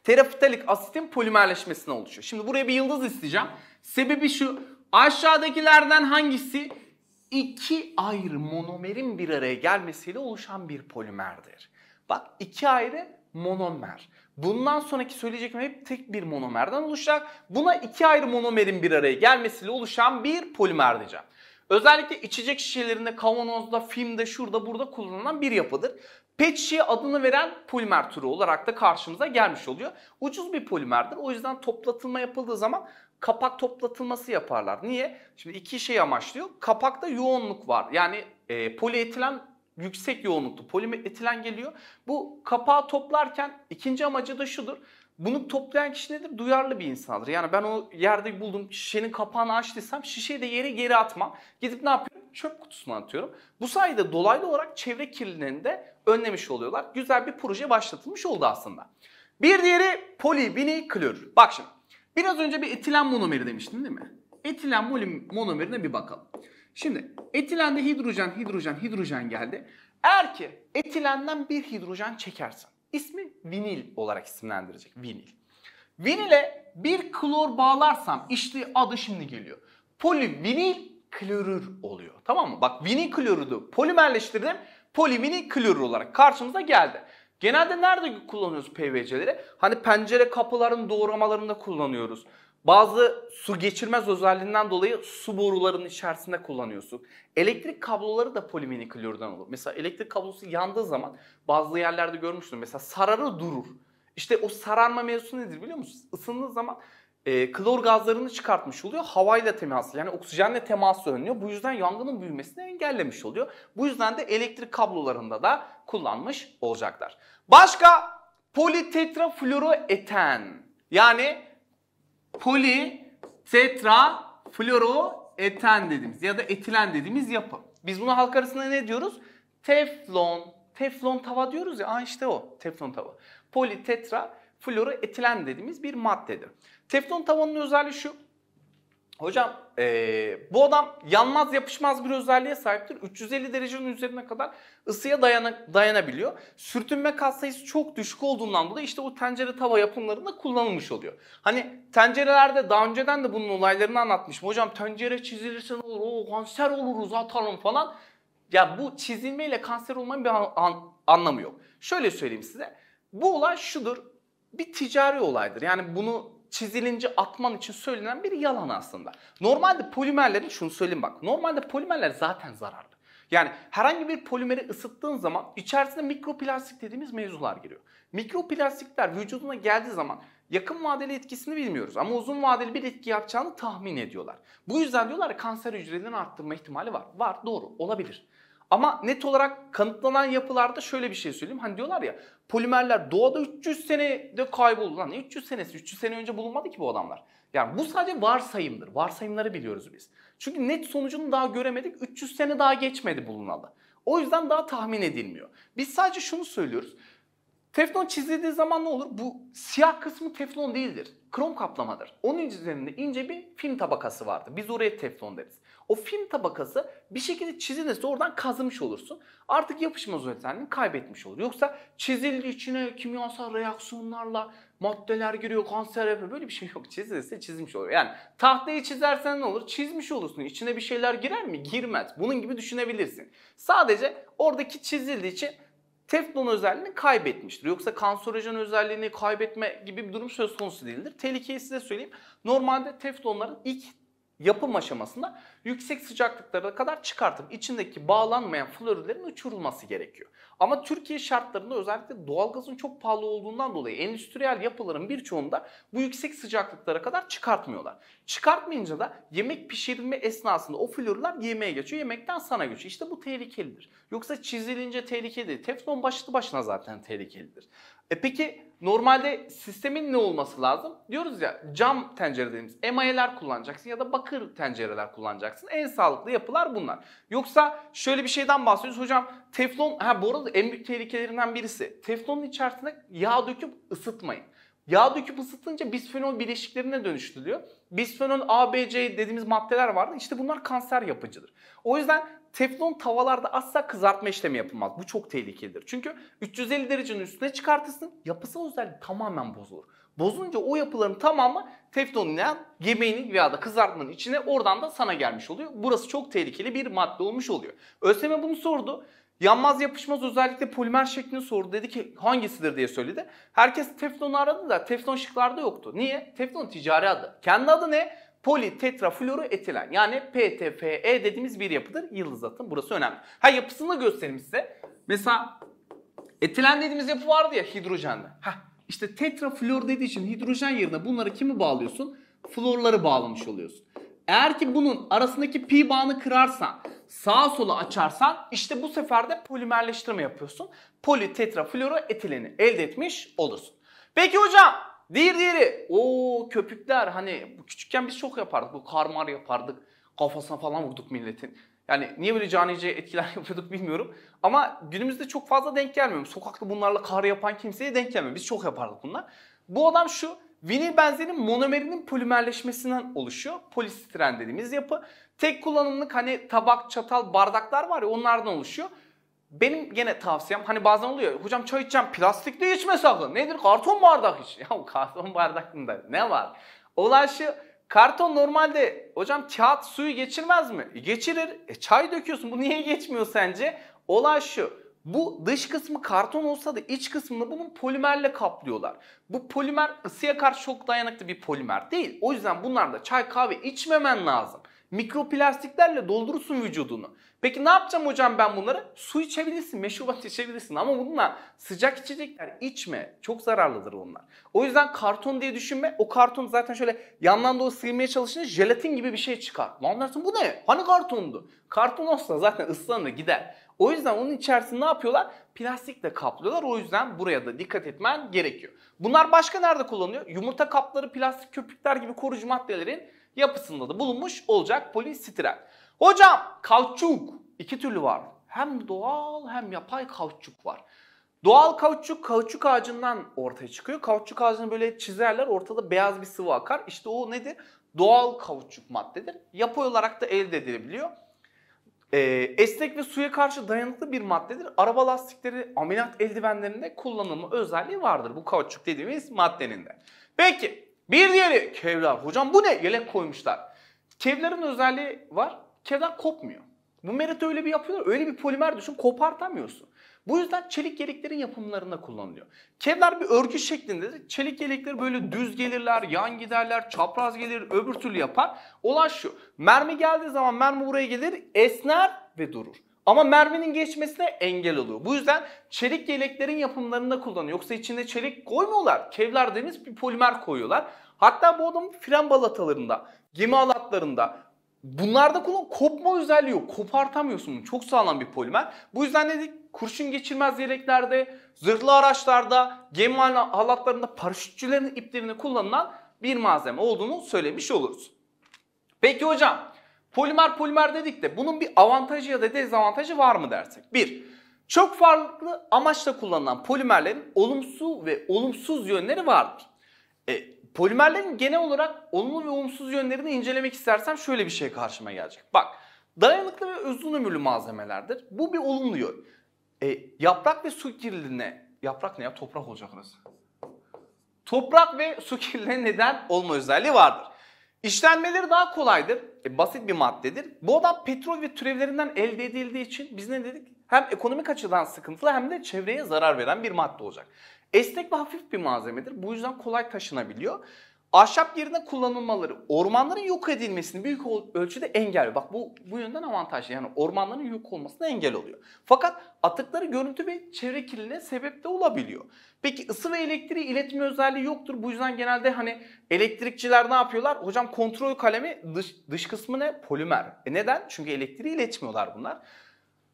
terafitalik asitin polimerleşmesine oluşuyor. Şimdi buraya bir yıldız isteyeceğim. Sebebi şu Aşağıdakilerden hangisi iki ayrı monomerin bir araya gelmesiyle oluşan bir polimerdir? Bak iki ayrı monomer. Bundan sonraki söyleyeceklerim hep tek bir monomerden oluşacak. Buna iki ayrı monomerin bir araya gelmesiyle oluşan bir polimer diyeceğim. Özellikle içecek şişelerinde, kavanozda, filmde, şurada, burada kullanılan bir yapıdır. PET şişe adını veren polimer türü olarak da karşımıza gelmiş oluyor. Ucuz bir polimerdir. O yüzden toplatılma yapıldığı zaman kapak toplatılması yaparlar. Niye? Şimdi iki şey amaçlıyor. Kapakta yoğunluk var. Yani e, polietilen yüksek yoğunluklu polietilen geliyor. Bu kapağı toplarken ikinci amacı da şudur. Bunu toplayan kişi nedir? Duyarlı bir insandır. Yani ben o yerde buldum şişenin kapağını açtıysam şişeyi de yere geri atmam. Gidip ne yapıyorum? Çöp kutusuna atıyorum. Bu sayede dolaylı olarak çevre kirliliğini de önlemiş oluyorlar. Güzel bir proje başlatılmış oldu aslında. Bir diğeri polibinil klor. Bak şimdi Biraz önce bir etilen monomeri demiştim değil mi? Etilen monomerine bir bakalım. Şimdi etilende hidrojen, hidrojen, hidrojen geldi. Eğer ki etilenden bir hidrojen çekersen ismi vinil olarak isimlendirecek. Vinil. Vinile bir klor bağlarsam işte adı şimdi geliyor. Polivinil klorür oluyor. Tamam mı? Bak vinil klorürü polimerleştirdim. Polivinil klorür olarak karşımıza geldi. Genelde nerede kullanıyoruz PVC'leri? Hani pencere kapıların doğramalarında kullanıyoruz. Bazı su geçirmez özelliğinden dolayı su borularının içerisinde kullanıyorsun. Elektrik kabloları da polimini klordan olur. Mesela elektrik kablosu yandığı zaman bazı yerlerde görmüştüm. Mesela sararı durur. İşte o sararma mevzusu nedir biliyor musunuz? Isındığı zaman e, klor gazlarını çıkartmış oluyor. Havayla teması yani oksijenle teması önlüyor. Bu yüzden yangının büyümesini engellemiş oluyor. Bu yüzden de elektrik kablolarında da kullanmış olacaklar. Başka politetrafluoroeten yani politetrafluoroeten dediğimiz ya da etilen dediğimiz yapı. Biz bunu halk arasında ne diyoruz? Teflon, teflon tava diyoruz ya. Aa işte o teflon tava. Politetra dediğimiz bir maddedir. Teflon tavanın özelliği şu. Hocam ee, bu adam yanmaz yapışmaz bir özelliğe sahiptir. 350 derecenin üzerine kadar ısıya dayana, dayanabiliyor. Sürtünme katsayısı çok düşük olduğundan dolayı işte o tencere tava yapımlarında kullanılmış oluyor. Hani tencerelerde daha önceden de bunun olaylarını anlatmışım. Hocam tencere çizilirse ne olur? Oo, kanser oluruz atalım falan. Ya bu çizilmeyle kanser olmanın bir an, an, anlamı yok. Şöyle söyleyeyim size. Bu olay şudur. Bir ticari olaydır. Yani bunu çizilince atman için söylenen bir yalan aslında. Normalde polimerlerin şunu söyleyeyim bak. Normalde polimerler zaten zararlı. Yani herhangi bir polimeri ısıttığın zaman içerisinde mikroplastik dediğimiz mevzular giriyor. Mikroplastikler vücuduna geldiği zaman yakın vadeli etkisini bilmiyoruz ama uzun vadeli bir etki yapacağını tahmin ediyorlar. Bu yüzden diyorlar kanser hücrelerini arttırma ihtimali var. Var doğru olabilir. Ama net olarak kanıtlanan yapılarda şöyle bir şey söyleyeyim. Hani diyorlar ya polimerler doğada 300 senede kayboldu. Lan 300 senesi 300 sene önce bulunmadı ki bu adamlar. Yani bu sadece varsayımdır. Varsayımları biliyoruz biz. Çünkü net sonucunu daha göremedik. 300 sene daha geçmedi bulunalı. O yüzden daha tahmin edilmiyor. Biz sadece şunu söylüyoruz. Teflon çizildiği zaman ne olur? Bu siyah kısmı teflon değildir. Krom kaplamadır. Onun üzerinde ince bir film tabakası vardı. Biz oraya teflon deriz. O film tabakası bir şekilde çizilirse oradan kazımış olursun. Artık yapışmaz özelliğini kaybetmiş olur. Yoksa çizildiği içine kimyasal reaksiyonlarla maddeler giriyor, kanser yapıyor. Böyle bir şey yok. Çizilirse çizmiş olur. Yani tahtayı çizersen ne olur? Çizmiş olursun. İçine bir şeyler girer mi? Girmez. Bunun gibi düşünebilirsin. Sadece oradaki çizildiği için Teflon özelliğini kaybetmiştir. Yoksa kanserojen özelliğini kaybetme gibi bir durum söz konusu değildir. Tehlikeyi size söyleyeyim. Normalde teflonların ilk yapım aşamasında yüksek sıcaklıklara kadar çıkartıp içindeki bağlanmayan florürlerin uçurulması gerekiyor. Ama Türkiye şartlarında özellikle doğalgazın çok pahalı olduğundan dolayı endüstriyel yapıların birçoğunda bu yüksek sıcaklıklara kadar çıkartmıyorlar. Çıkartmayınca da yemek pişirilme esnasında o florürler yemeğe geçiyor, yemekten sana geçiyor. İşte bu tehlikelidir. Yoksa çizilince tehlikeli değil. Teflon başlı başına zaten tehlikelidir. E peki Normalde sistemin ne olması lazım? Diyoruz ya cam tencere dediğimiz emayeler kullanacaksın ya da bakır tencereler kullanacaksın. En sağlıklı yapılar bunlar. Yoksa şöyle bir şeyden bahsediyoruz. Hocam teflon, ha bu arada en büyük tehlikelerinden birisi. Teflonun içerisine yağ döküp ısıtmayın. Yağ döküp ısıtınca bisfenol bileşiklerine dönüştürülüyor bisfenol A, B, C dediğimiz maddeler vardı. İşte bunlar kanser yapıcıdır. O yüzden teflon tavalarda asla kızartma işlemi yapılmaz. Bu çok tehlikelidir. Çünkü 350 derecenin üstüne çıkartırsın yapısal özelliği tamamen bozulur. Bozunca o yapıların tamamı teflon yani yemeğinin veya da kızartmanın içine oradan da sana gelmiş oluyor. Burası çok tehlikeli bir madde olmuş oluyor. Özlem'e bunu sordu. Yanmaz yapışmaz özellikle polimer şeklini sordu. Dedi ki hangisidir diye söyledi. Herkes teflonu aradı da teflon şıklarda yoktu. Niye? Teflon ticari adı. Kendi adı ne? Poli etilen yani PTFE dediğimiz bir yapıdır. Yıldız atın burası önemli. Ha yapısını da göstereyim size. Mesela etilen dediğimiz yapı vardı ya hidrojenle. Ha işte tetrafluor dediği için hidrojen yerine bunları kimi bağlıyorsun? Florları bağlamış oluyorsun. Eğer ki bunun arasındaki pi bağını kırarsan, sağa sola açarsan işte bu sefer de polimerleştirme yapıyorsun. Poli etileni elde etmiş olursun. Peki hocam diğer diğeri o köpükler hani küçükken biz çok yapardık. Bu karmar yapardık. Kafasına falan vurduk milletin. Yani niye böyle canice etkiler yapıyorduk bilmiyorum. Ama günümüzde çok fazla denk gelmiyorum. Sokakta bunlarla kar yapan kimseye denk gelmiyor. Biz çok yapardık bunlar. Bu adam şu Vinil benzenin monomerinin polimerleşmesinden oluşuyor. Polistiren dediğimiz yapı. Tek kullanımlık hani tabak, çatal, bardaklar var ya onlardan oluşuyor. Benim gene tavsiyem hani bazen oluyor hocam çay içeceğim plastikli içme sakın. Nedir karton bardak iç. Ya karton bardakında ne var? Olay şu karton normalde hocam kağıt suyu geçirmez mi? E, geçirir. E, çay döküyorsun bu niye geçmiyor sence? Olay şu bu dış kısmı karton olsa da iç kısmını bunun polimerle kaplıyorlar. Bu polimer ısıya karşı çok dayanıklı bir polimer değil. O yüzden bunlarda çay kahve içmemen lazım. Mikroplastiklerle doldurursun vücudunu. Peki ne yapacağım hocam ben bunları? Su içebilirsin, meşrubat içebilirsin ama bununla sıcak içecekler içme. Çok zararlıdır onlar. O yüzden karton diye düşünme. O karton zaten şöyle yandan doğru sığmaya çalışınca jelatin gibi bir şey çıkar. Lan dersin bu ne? Hani kartondu? Karton olsa zaten ıslanır gider. O yüzden onun içerisinde ne yapıyorlar? Plastikle kaplıyorlar. O yüzden buraya da dikkat etmen gerekiyor. Bunlar başka nerede kullanılıyor? Yumurta kapları plastik köpükler gibi koruyucu maddelerin yapısında da bulunmuş olacak polistiren. Hocam kauçuk iki türlü var. Hem doğal hem yapay kauçuk var. Doğal kauçuk kauçuk ağacından ortaya çıkıyor. Kauçuk ağacını böyle çizerler ortada beyaz bir sıvı akar. İşte o nedir? Doğal kauçuk maddedir. Yapı olarak da elde edilebiliyor. E, esnek ve suya karşı dayanıklı bir maddedir. Araba lastikleri ameliyat eldivenlerinde kullanılma özelliği vardır. Bu kauçuk dediğimiz maddenin de. Peki bir diğeri kevlar. Hocam bu ne? Yelek koymuşlar. Kevlar'ın özelliği var. Kevlar kopmuyor. Bu merit öyle bir yapıyorlar. Öyle bir polimer düşün kopartamıyorsun. Bu yüzden çelik yeleklerin yapımlarında kullanılıyor. Kevlar bir örgü şeklinde çelik yelekler böyle düz gelirler, yan giderler, çapraz gelir, öbür türlü yapar. Olay şu, mermi geldiği zaman mermi buraya gelir, esner ve durur. Ama merminin geçmesine engel oluyor. Bu yüzden çelik yeleklerin yapımlarında kullanıyor. Yoksa içinde çelik koymuyorlar. Kevlar deniz bir polimer koyuyorlar. Hatta bu adam fren balatalarında, gemi alatlarında, Bunlarda kullan kopma özelliği yok. Kopartamıyorsun bunu. Çok sağlam bir polimer. Bu yüzden dedik kurşun geçirmez yeleklerde, zırhlı araçlarda, gemi halatlarında paraşütçülerin iplerini kullanılan bir malzeme olduğunu söylemiş oluruz. Peki hocam polimer polimer dedik de bunun bir avantajı ya da dezavantajı var mı dersek? Bir, çok farklı amaçla kullanılan polimerlerin olumsuz ve olumsuz yönleri vardır. E, polimerlerin genel olarak olumlu ve olumsuz yönlerini incelemek istersem şöyle bir şey karşıma gelecek. Bak dayanıklı ve uzun ömürlü malzemelerdir. Bu bir olumlu yön. E, yaprak ve su kirliliğine, yaprak ne ya toprak olacak orası. Toprak ve su kirliliğine neden olma özelliği vardır. İşlenmeleri daha kolaydır. E, basit bir maddedir. Bu adam petrol ve türevlerinden elde edildiği için biz ne dedik? Hem ekonomik açıdan sıkıntılı hem de çevreye zarar veren bir madde olacak. Esnek ve hafif bir malzemedir. Bu yüzden kolay taşınabiliyor. Ahşap yerine kullanılmaları ormanların yok edilmesini büyük ölçüde engelliyor. Bak bu bu yönden avantajlı. Yani ormanların yok olmasına engel oluyor. Fakat atıkları görüntü ve çevre kirliliğine sebep de olabiliyor. Peki ısı ve elektriği iletme özelliği yoktur. Bu yüzden genelde hani elektrikçiler ne yapıyorlar? Hocam kontrol kalemi dış, dış kısmı ne? Polimer. E neden? Çünkü elektriği iletmiyorlar bunlar.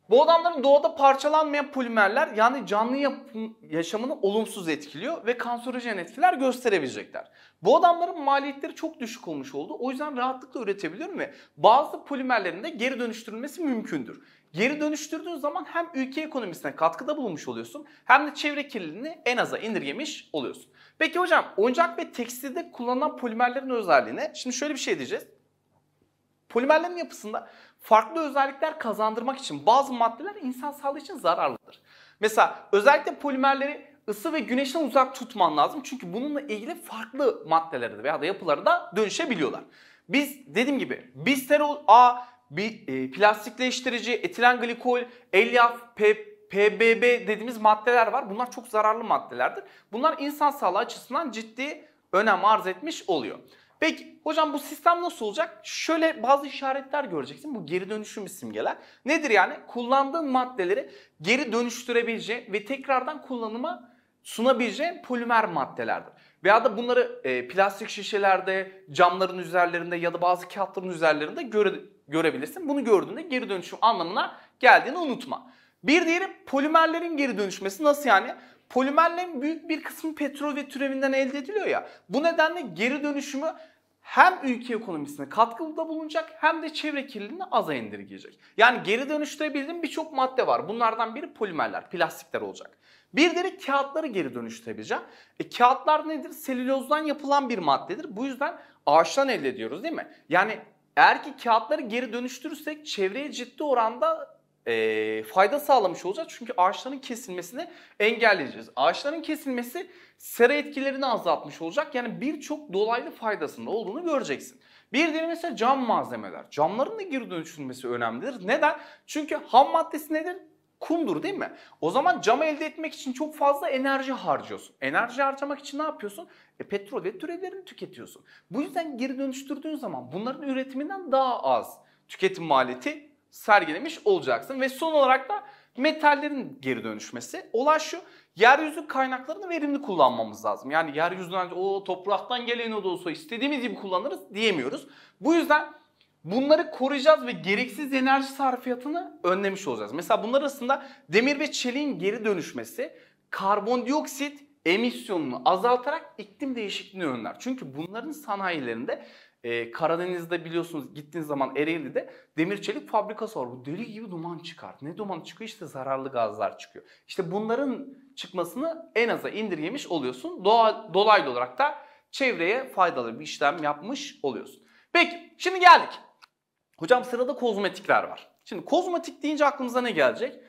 Bu adamların doğada parçalanmayan polimerler yani canlı yapım, yaşamını olumsuz etkiliyor ve kanserojen etkiler gösterebilecekler. Bu adamların maliyetleri çok düşük olmuş oldu. O yüzden rahatlıkla üretebiliyorum ve bazı polimerlerin de geri dönüştürülmesi mümkündür. Geri dönüştürdüğün zaman hem ülke ekonomisine katkıda bulunmuş oluyorsun hem de çevre kirliliğini en aza indirgemiş oluyorsun. Peki hocam oyuncak ve tekstilde kullanılan polimerlerin özelliğine şimdi şöyle bir şey diyeceğiz. Polimerlerin yapısında farklı özellikler kazandırmak için bazı maddeler insan sağlığı için zararlıdır. Mesela özellikle polimerleri ısı ve güneşten uzak tutman lazım. Çünkü bununla ilgili farklı maddeleri veya da yapıları da dönüşebiliyorlar. Biz dediğim gibi bisterol A, bir, e, plastikleştirici, etilen glikol, elyaf, pep, PBB dediğimiz maddeler var. Bunlar çok zararlı maddelerdir. Bunlar insan sağlığı açısından ciddi önem arz etmiş oluyor. Peki hocam bu sistem nasıl olacak? Şöyle bazı işaretler göreceksin. Bu geri dönüşüm simgeler. Nedir yani? Kullandığın maddeleri geri dönüştürebileceğin ve tekrardan kullanıma sunabileceğin polimer maddelerdir. Veya da bunları e, plastik şişelerde, camların üzerlerinde ya da bazı kağıtların üzerlerinde göre, görebilirsin. Bunu gördüğünde geri dönüşüm anlamına geldiğini unutma. Bir diğeri polimerlerin geri dönüşmesi nasıl yani? Polimerlerin büyük bir kısmı petrol ve türevinden elde ediliyor ya. Bu nedenle geri dönüşümü hem ülke ekonomisine katkıda bulunacak hem de çevre kirliliğini aza indirgeyecek. Yani geri dönüştürebildiğim birçok madde var. Bunlardan biri polimerler, plastikler olacak. Bir de kağıtları geri dönüştürebileceğim. E, kağıtlar nedir? Selülozdan yapılan bir maddedir. Bu yüzden ağaçtan elde ediyoruz değil mi? Yani eğer ki kağıtları geri dönüştürürsek çevreye ciddi oranda e, fayda sağlamış olacağız. Çünkü ağaçların kesilmesini engelleyeceğiz. Ağaçların kesilmesi sera etkilerini azaltmış olacak. Yani birçok dolaylı faydasında olduğunu göreceksin. Bir diğeri mesela cam malzemeler. Camların da geri dönüştürülmesi önemlidir. Neden? Çünkü ham maddesi nedir? kumdur değil mi? O zaman camı elde etmek için çok fazla enerji harcıyorsun. Enerji harcamak için ne yapıyorsun? E, petrol ve türevlerini tüketiyorsun. Bu yüzden geri dönüştürdüğün zaman bunların üretiminden daha az tüketim maliyeti sergilemiş olacaksın. Ve son olarak da metallerin geri dönüşmesi. Olay şu, yeryüzü kaynaklarını verimli kullanmamız lazım. Yani yeryüzünden o topraktan gelen o da olsa istediğimiz gibi kullanırız diyemiyoruz. Bu yüzden Bunları koruyacağız ve gereksiz enerji sarfiyatını önlemiş olacağız. Mesela bunlar arasında demir ve çeliğin geri dönüşmesi karbondioksit emisyonunu azaltarak iklim değişikliğini önler. Çünkü bunların sanayilerinde ee, Karadeniz'de biliyorsunuz gittiğiniz zaman Ereğli'de demir çelik fabrikası var. Bu deli gibi duman çıkar. Ne duman çıkıyor? İşte zararlı gazlar çıkıyor. İşte bunların çıkmasını en aza indirgemiş oluyorsun. Doğa, dolaylı olarak da çevreye faydalı bir işlem yapmış oluyorsun. Peki şimdi geldik. Hocam sırada kozmetikler var. Şimdi kozmetik deyince aklımıza ne gelecek?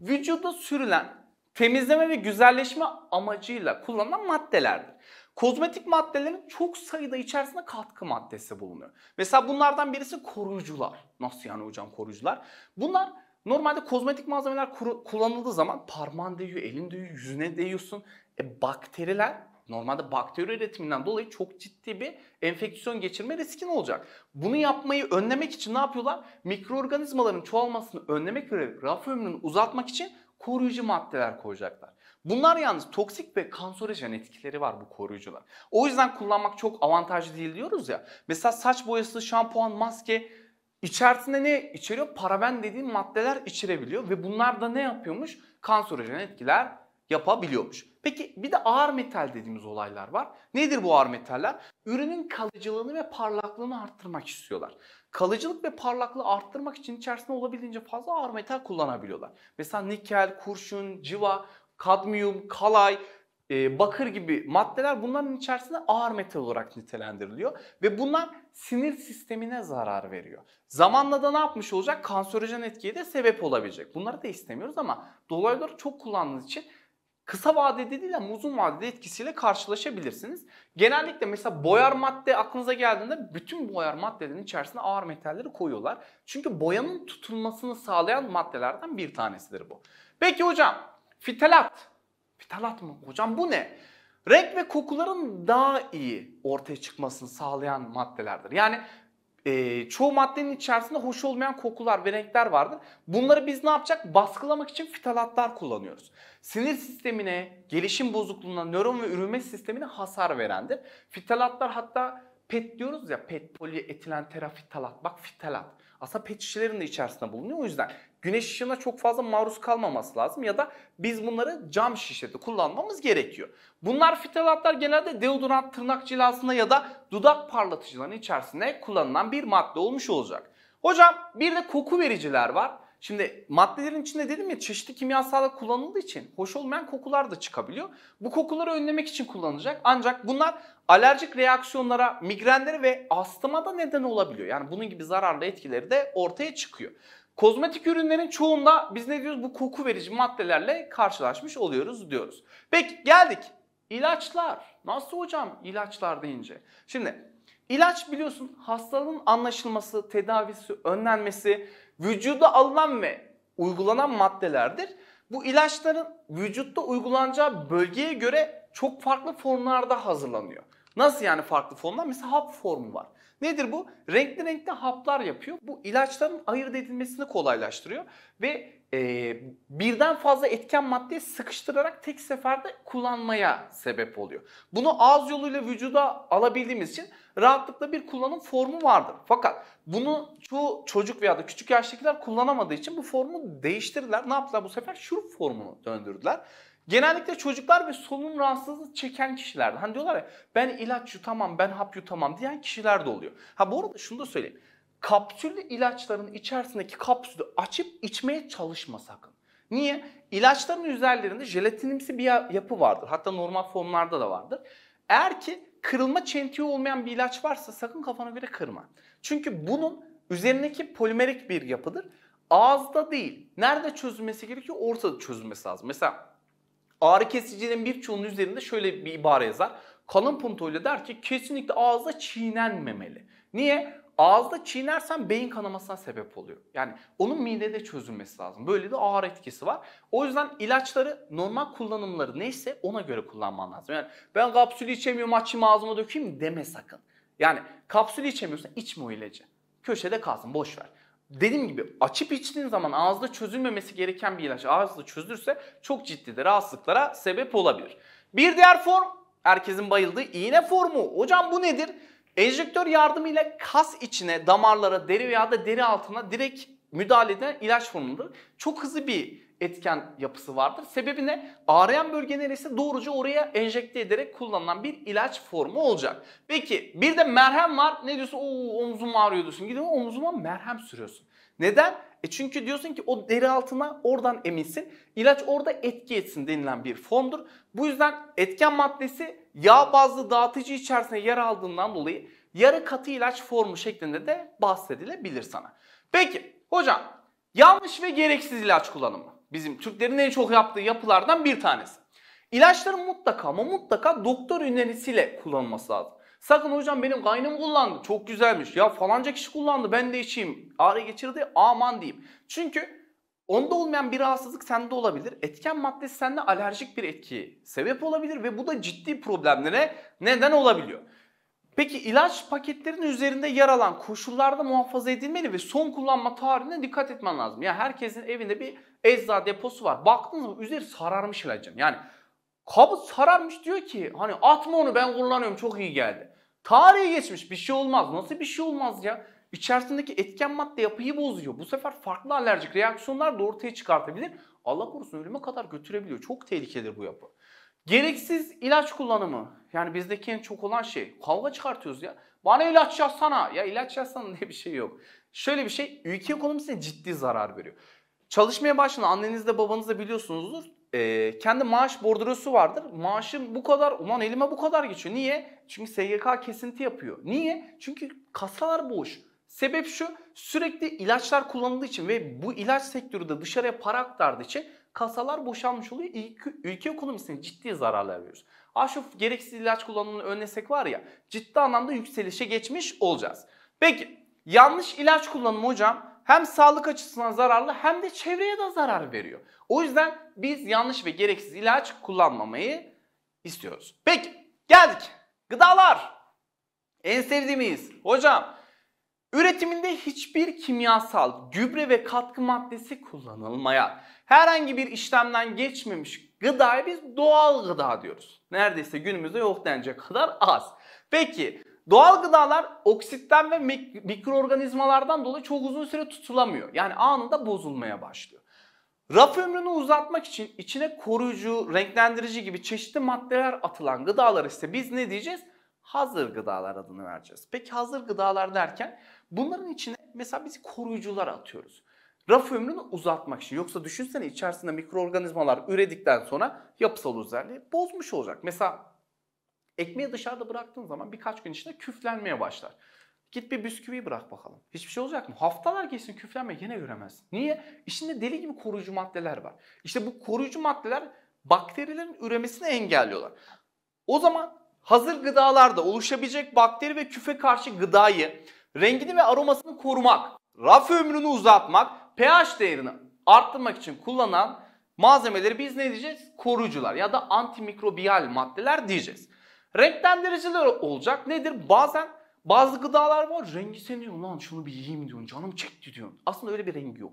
Vücuda sürülen temizleme ve güzelleşme amacıyla kullanılan maddelerdir. Kozmetik maddelerin çok sayıda içerisinde katkı maddesi bulunuyor. Mesela bunlardan birisi koruyucular. Nasıl yani hocam koruyucular? Bunlar normalde kozmetik malzemeler kullanıldığı zaman parmağın değiyor, elin değiyor, yüzüne değiyorsun. E, bakteriler normalde bakteri üretiminden dolayı çok ciddi bir enfeksiyon geçirme riskin olacak. Bunu yapmayı önlemek için ne yapıyorlar? Mikroorganizmaların çoğalmasını önlemek ve raf ömrünü uzatmak için koruyucu maddeler koyacaklar. Bunlar yalnız toksik ve kanserojen etkileri var bu koruyucular. O yüzden kullanmak çok avantajlı değil diyoruz ya. Mesela saç boyası, şampuan, maske içerisinde ne içeriyor? Paraben dediğim maddeler içirebiliyor ve bunlar da ne yapıyormuş? Kanserojen etkiler yapabiliyormuş. Peki bir de ağır metal dediğimiz olaylar var. Nedir bu ağır metaller? Ürünün kalıcılığını ve parlaklığını arttırmak istiyorlar. Kalıcılık ve parlaklığı arttırmak için içerisinde olabildiğince fazla ağır metal kullanabiliyorlar. Mesela nikel, kurşun, civa kadmiyum, kalay, e, bakır gibi maddeler bunların içerisinde ağır metal olarak nitelendiriliyor. Ve bunlar sinir sistemine zarar veriyor. Zamanla da ne yapmış olacak? Kanserojen etkiye de sebep olabilecek. Bunları da istemiyoruz ama dolaylı olarak çok kullandığınız için kısa vadede değil ama uzun vadede etkisiyle karşılaşabilirsiniz. Genellikle mesela boyar madde aklınıza geldiğinde bütün boyar maddelerin içerisinde ağır metalleri koyuyorlar. Çünkü boyanın tutulmasını sağlayan maddelerden bir tanesidir bu. Peki hocam Fitalat. Fitalat mı? Hocam bu ne? Renk ve kokuların daha iyi ortaya çıkmasını sağlayan maddelerdir. Yani e, çoğu maddenin içerisinde hoş olmayan kokular ve renkler vardır. Bunları biz ne yapacak? Baskılamak için fitalatlar kullanıyoruz. Sinir sistemine, gelişim bozukluğuna, nöron ve üreme sistemine hasar verendir. Fitalatlar hatta PET diyoruz ya, PET polietilen terafitalat. Bak fitalat aslında pet şişelerin de içerisinde bulunuyor. O yüzden güneş ışığına çok fazla maruz kalmaması lazım ya da biz bunları cam şişede kullanmamız gerekiyor. Bunlar fitalatlar genelde deodorant tırnak cilasında ya da dudak parlatıcıların içerisinde kullanılan bir madde olmuş olacak. Hocam bir de koku vericiler var. Şimdi maddelerin içinde dedim ya çeşitli kimyasallar kullanıldığı için hoş olmayan kokular da çıkabiliyor. Bu kokuları önlemek için kullanılacak. Ancak bunlar Alerjik reaksiyonlara, migrenlere ve astıma neden olabiliyor. Yani bunun gibi zararlı etkileri de ortaya çıkıyor. Kozmetik ürünlerin çoğunda biz ne diyoruz? Bu koku verici maddelerle karşılaşmış oluyoruz diyoruz. Peki geldik İlaçlar Nasıl hocam ilaçlar deyince? Şimdi ilaç biliyorsun hastalığın anlaşılması, tedavisi, önlenmesi, vücuda alınan ve uygulanan maddelerdir. Bu ilaçların vücutta uygulanacağı bölgeye göre çok farklı formlarda hazırlanıyor. Nasıl yani farklı formlar? Mesela hap formu var. Nedir bu? Renkli renkli haplar yapıyor. Bu ilaçların ayırt edilmesini kolaylaştırıyor ve e, birden fazla etken maddeyi sıkıştırarak tek seferde kullanmaya sebep oluyor. Bunu ağız yoluyla vücuda alabildiğimiz için rahatlıkla bir kullanım formu vardır. Fakat bunu çoğu çocuk veya da küçük yaştakiler kullanamadığı için bu formu değiştirdiler. Ne yaptılar bu sefer? Şurup formunu döndürdüler. Genellikle çocuklar ve solunum rahatsızlığı çeken kişilerde. Hani diyorlar ya ben ilaç yutamam, ben hap yutamam diyen kişiler de oluyor. Ha bu arada şunu da söyleyeyim. Kapsüllü ilaçların içerisindeki kapsülü açıp içmeye çalışma sakın. Niye? İlaçların üzerlerinde jelatinimsi bir yapı vardır. Hatta normal formlarda da vardır. Eğer ki kırılma çentiği olmayan bir ilaç varsa sakın kafana göre kırma. Çünkü bunun üzerindeki polimerik bir yapıdır. Ağızda değil. Nerede çözülmesi gerekiyor? Ortada çözülmesi lazım. Mesela Ağrı kesicilerin birçoğunun üzerinde şöyle bir ibare yazar. Kalın puntoyla der ki kesinlikle ağızda çiğnenmemeli. Niye? Ağızda çiğnersen beyin kanamasına sebep oluyor. Yani onun midede çözülmesi lazım. Böyle de ağır etkisi var. O yüzden ilaçları normal kullanımları neyse ona göre kullanman lazım. Yani ben kapsülü içemiyorum açayım ağzıma dökeyim deme sakın. Yani kapsülü içemiyorsan içme o ilacı. Köşede kalsın boş ver dediğim gibi açıp içtiğin zaman ağızda çözülmemesi gereken bir ilaç ağızda çözülürse çok ciddi de rahatsızlıklara sebep olabilir. Bir diğer form herkesin bayıldığı iğne formu. Hocam bu nedir? Enjektör yardımıyla kas içine, damarlara, deri veya da deri altına direkt müdahale eden ilaç formudur. Çok hızlı bir etken yapısı vardır. Sebebi ne? Ağrıyan bölge neresi? Doğruca oraya enjekte ederek kullanılan bir ilaç formu olacak. Peki bir de merhem var. Ne diyorsun? Oo omzum ağrıyor diyorsun. Gidiyorsun omzuma merhem sürüyorsun. Neden? E çünkü diyorsun ki o deri altına oradan eminsin. İlaç orada etki etsin denilen bir formdur. Bu yüzden etken maddesi yağ bazlı dağıtıcı içerisinde yer aldığından dolayı yarı katı ilaç formu şeklinde de bahsedilebilir sana. Peki hocam yanlış ve gereksiz ilaç kullanımı. Bizim Türklerin en çok yaptığı yapılardan bir tanesi. İlaçların mutlaka ama mutlaka doktor önerisiyle kullanılması lazım. Sakın hocam benim kaynım kullandı çok güzelmiş ya falanca kişi kullandı ben de içeyim ağrı geçirdi aman diyeyim. Çünkü onda olmayan bir rahatsızlık sende olabilir. Etken maddesi sende alerjik bir etki sebep olabilir ve bu da ciddi problemlere neden olabiliyor. Peki ilaç paketlerinin üzerinde yer alan koşullarda muhafaza edilmeli ve son kullanma tarihine dikkat etmen lazım. Ya yani herkesin evinde bir Ezda deposu var. Baktınız mı üzeri sararmış ilacın. Yani kabı sararmış diyor ki hani atma onu ben kullanıyorum çok iyi geldi. Tarihe geçmiş bir şey olmaz. Nasıl bir şey olmaz ya? İçerisindeki etken madde yapıyı bozuyor. Bu sefer farklı alerjik reaksiyonlar da ortaya çıkartabilir. Allah korusun ölüme kadar götürebiliyor. Çok tehlikelidir bu yapı. Gereksiz ilaç kullanımı. Yani bizdeki en çok olan şey. Kavga çıkartıyoruz ya. Bana ilaç yazsana. Ya ilaç yazsana diye bir şey yok. Şöyle bir şey ülke ekonomisine ciddi zarar veriyor. Çalışmaya başlayın. anneniz de babanız da biliyorsunuzdur. E, kendi maaş bordrosu vardır. Maaşım bu kadar, ulan elime bu kadar geçiyor. Niye? Çünkü SGK kesinti yapıyor. Niye? Çünkü kasalar boş. Sebep şu, sürekli ilaçlar kullanıldığı için ve bu ilaç sektörü de dışarıya para aktardığı için kasalar boşalmış oluyor. Ülke, ülke ekonomisine ciddi zararlar veriyoruz. Aşof gereksiz ilaç kullanımını önlesek var ya, ciddi anlamda yükselişe geçmiş olacağız. Peki, yanlış ilaç kullanımı hocam hem sağlık açısından zararlı hem de çevreye de zarar veriyor. O yüzden biz yanlış ve gereksiz ilaç kullanmamayı istiyoruz. Peki geldik. Gıdalar. En sevdiğimiz. Hocam üretiminde hiçbir kimyasal, gübre ve katkı maddesi kullanılmayan, herhangi bir işlemden geçmemiş gıdaya biz doğal gıda diyoruz. Neredeyse günümüzde yok denecek kadar az. Peki Doğal gıdalar oksitten ve mik mikroorganizmalardan dolayı çok uzun süre tutulamıyor. Yani anında bozulmaya başlıyor. Raf ömrünü uzatmak için içine koruyucu, renklendirici gibi çeşitli maddeler atılan gıdalar ise biz ne diyeceğiz? Hazır gıdalar adını vereceğiz. Peki hazır gıdalar derken bunların içine mesela biz koruyucular atıyoruz. Raf ömrünü uzatmak için. Yoksa düşünsene içerisinde mikroorganizmalar üredikten sonra yapısal özelliği bozmuş olacak. Mesela Ekmeği dışarıda bıraktığın zaman birkaç gün içinde küflenmeye başlar. Git bir bisküvi bırak bakalım. Hiçbir şey olacak mı? Haftalar geçsin küflenme yine göremezsin. Niye? İçinde deli gibi koruyucu maddeler var. İşte bu koruyucu maddeler bakterilerin üremesini engelliyorlar. O zaman hazır gıdalarda oluşabilecek bakteri ve küfe karşı gıdayı rengini ve aromasını korumak, raf ömrünü uzatmak, pH değerini arttırmak için kullanılan malzemeleri biz ne diyeceğiz? Koruyucular ya da antimikrobiyal maddeler diyeceğiz. Renklendiriciler olacak. Nedir? Bazen bazı gıdalar var. Rengi seniyor lan şunu bir yiyeyim diyorsun. Canım çekti diyorsun. Aslında öyle bir rengi yok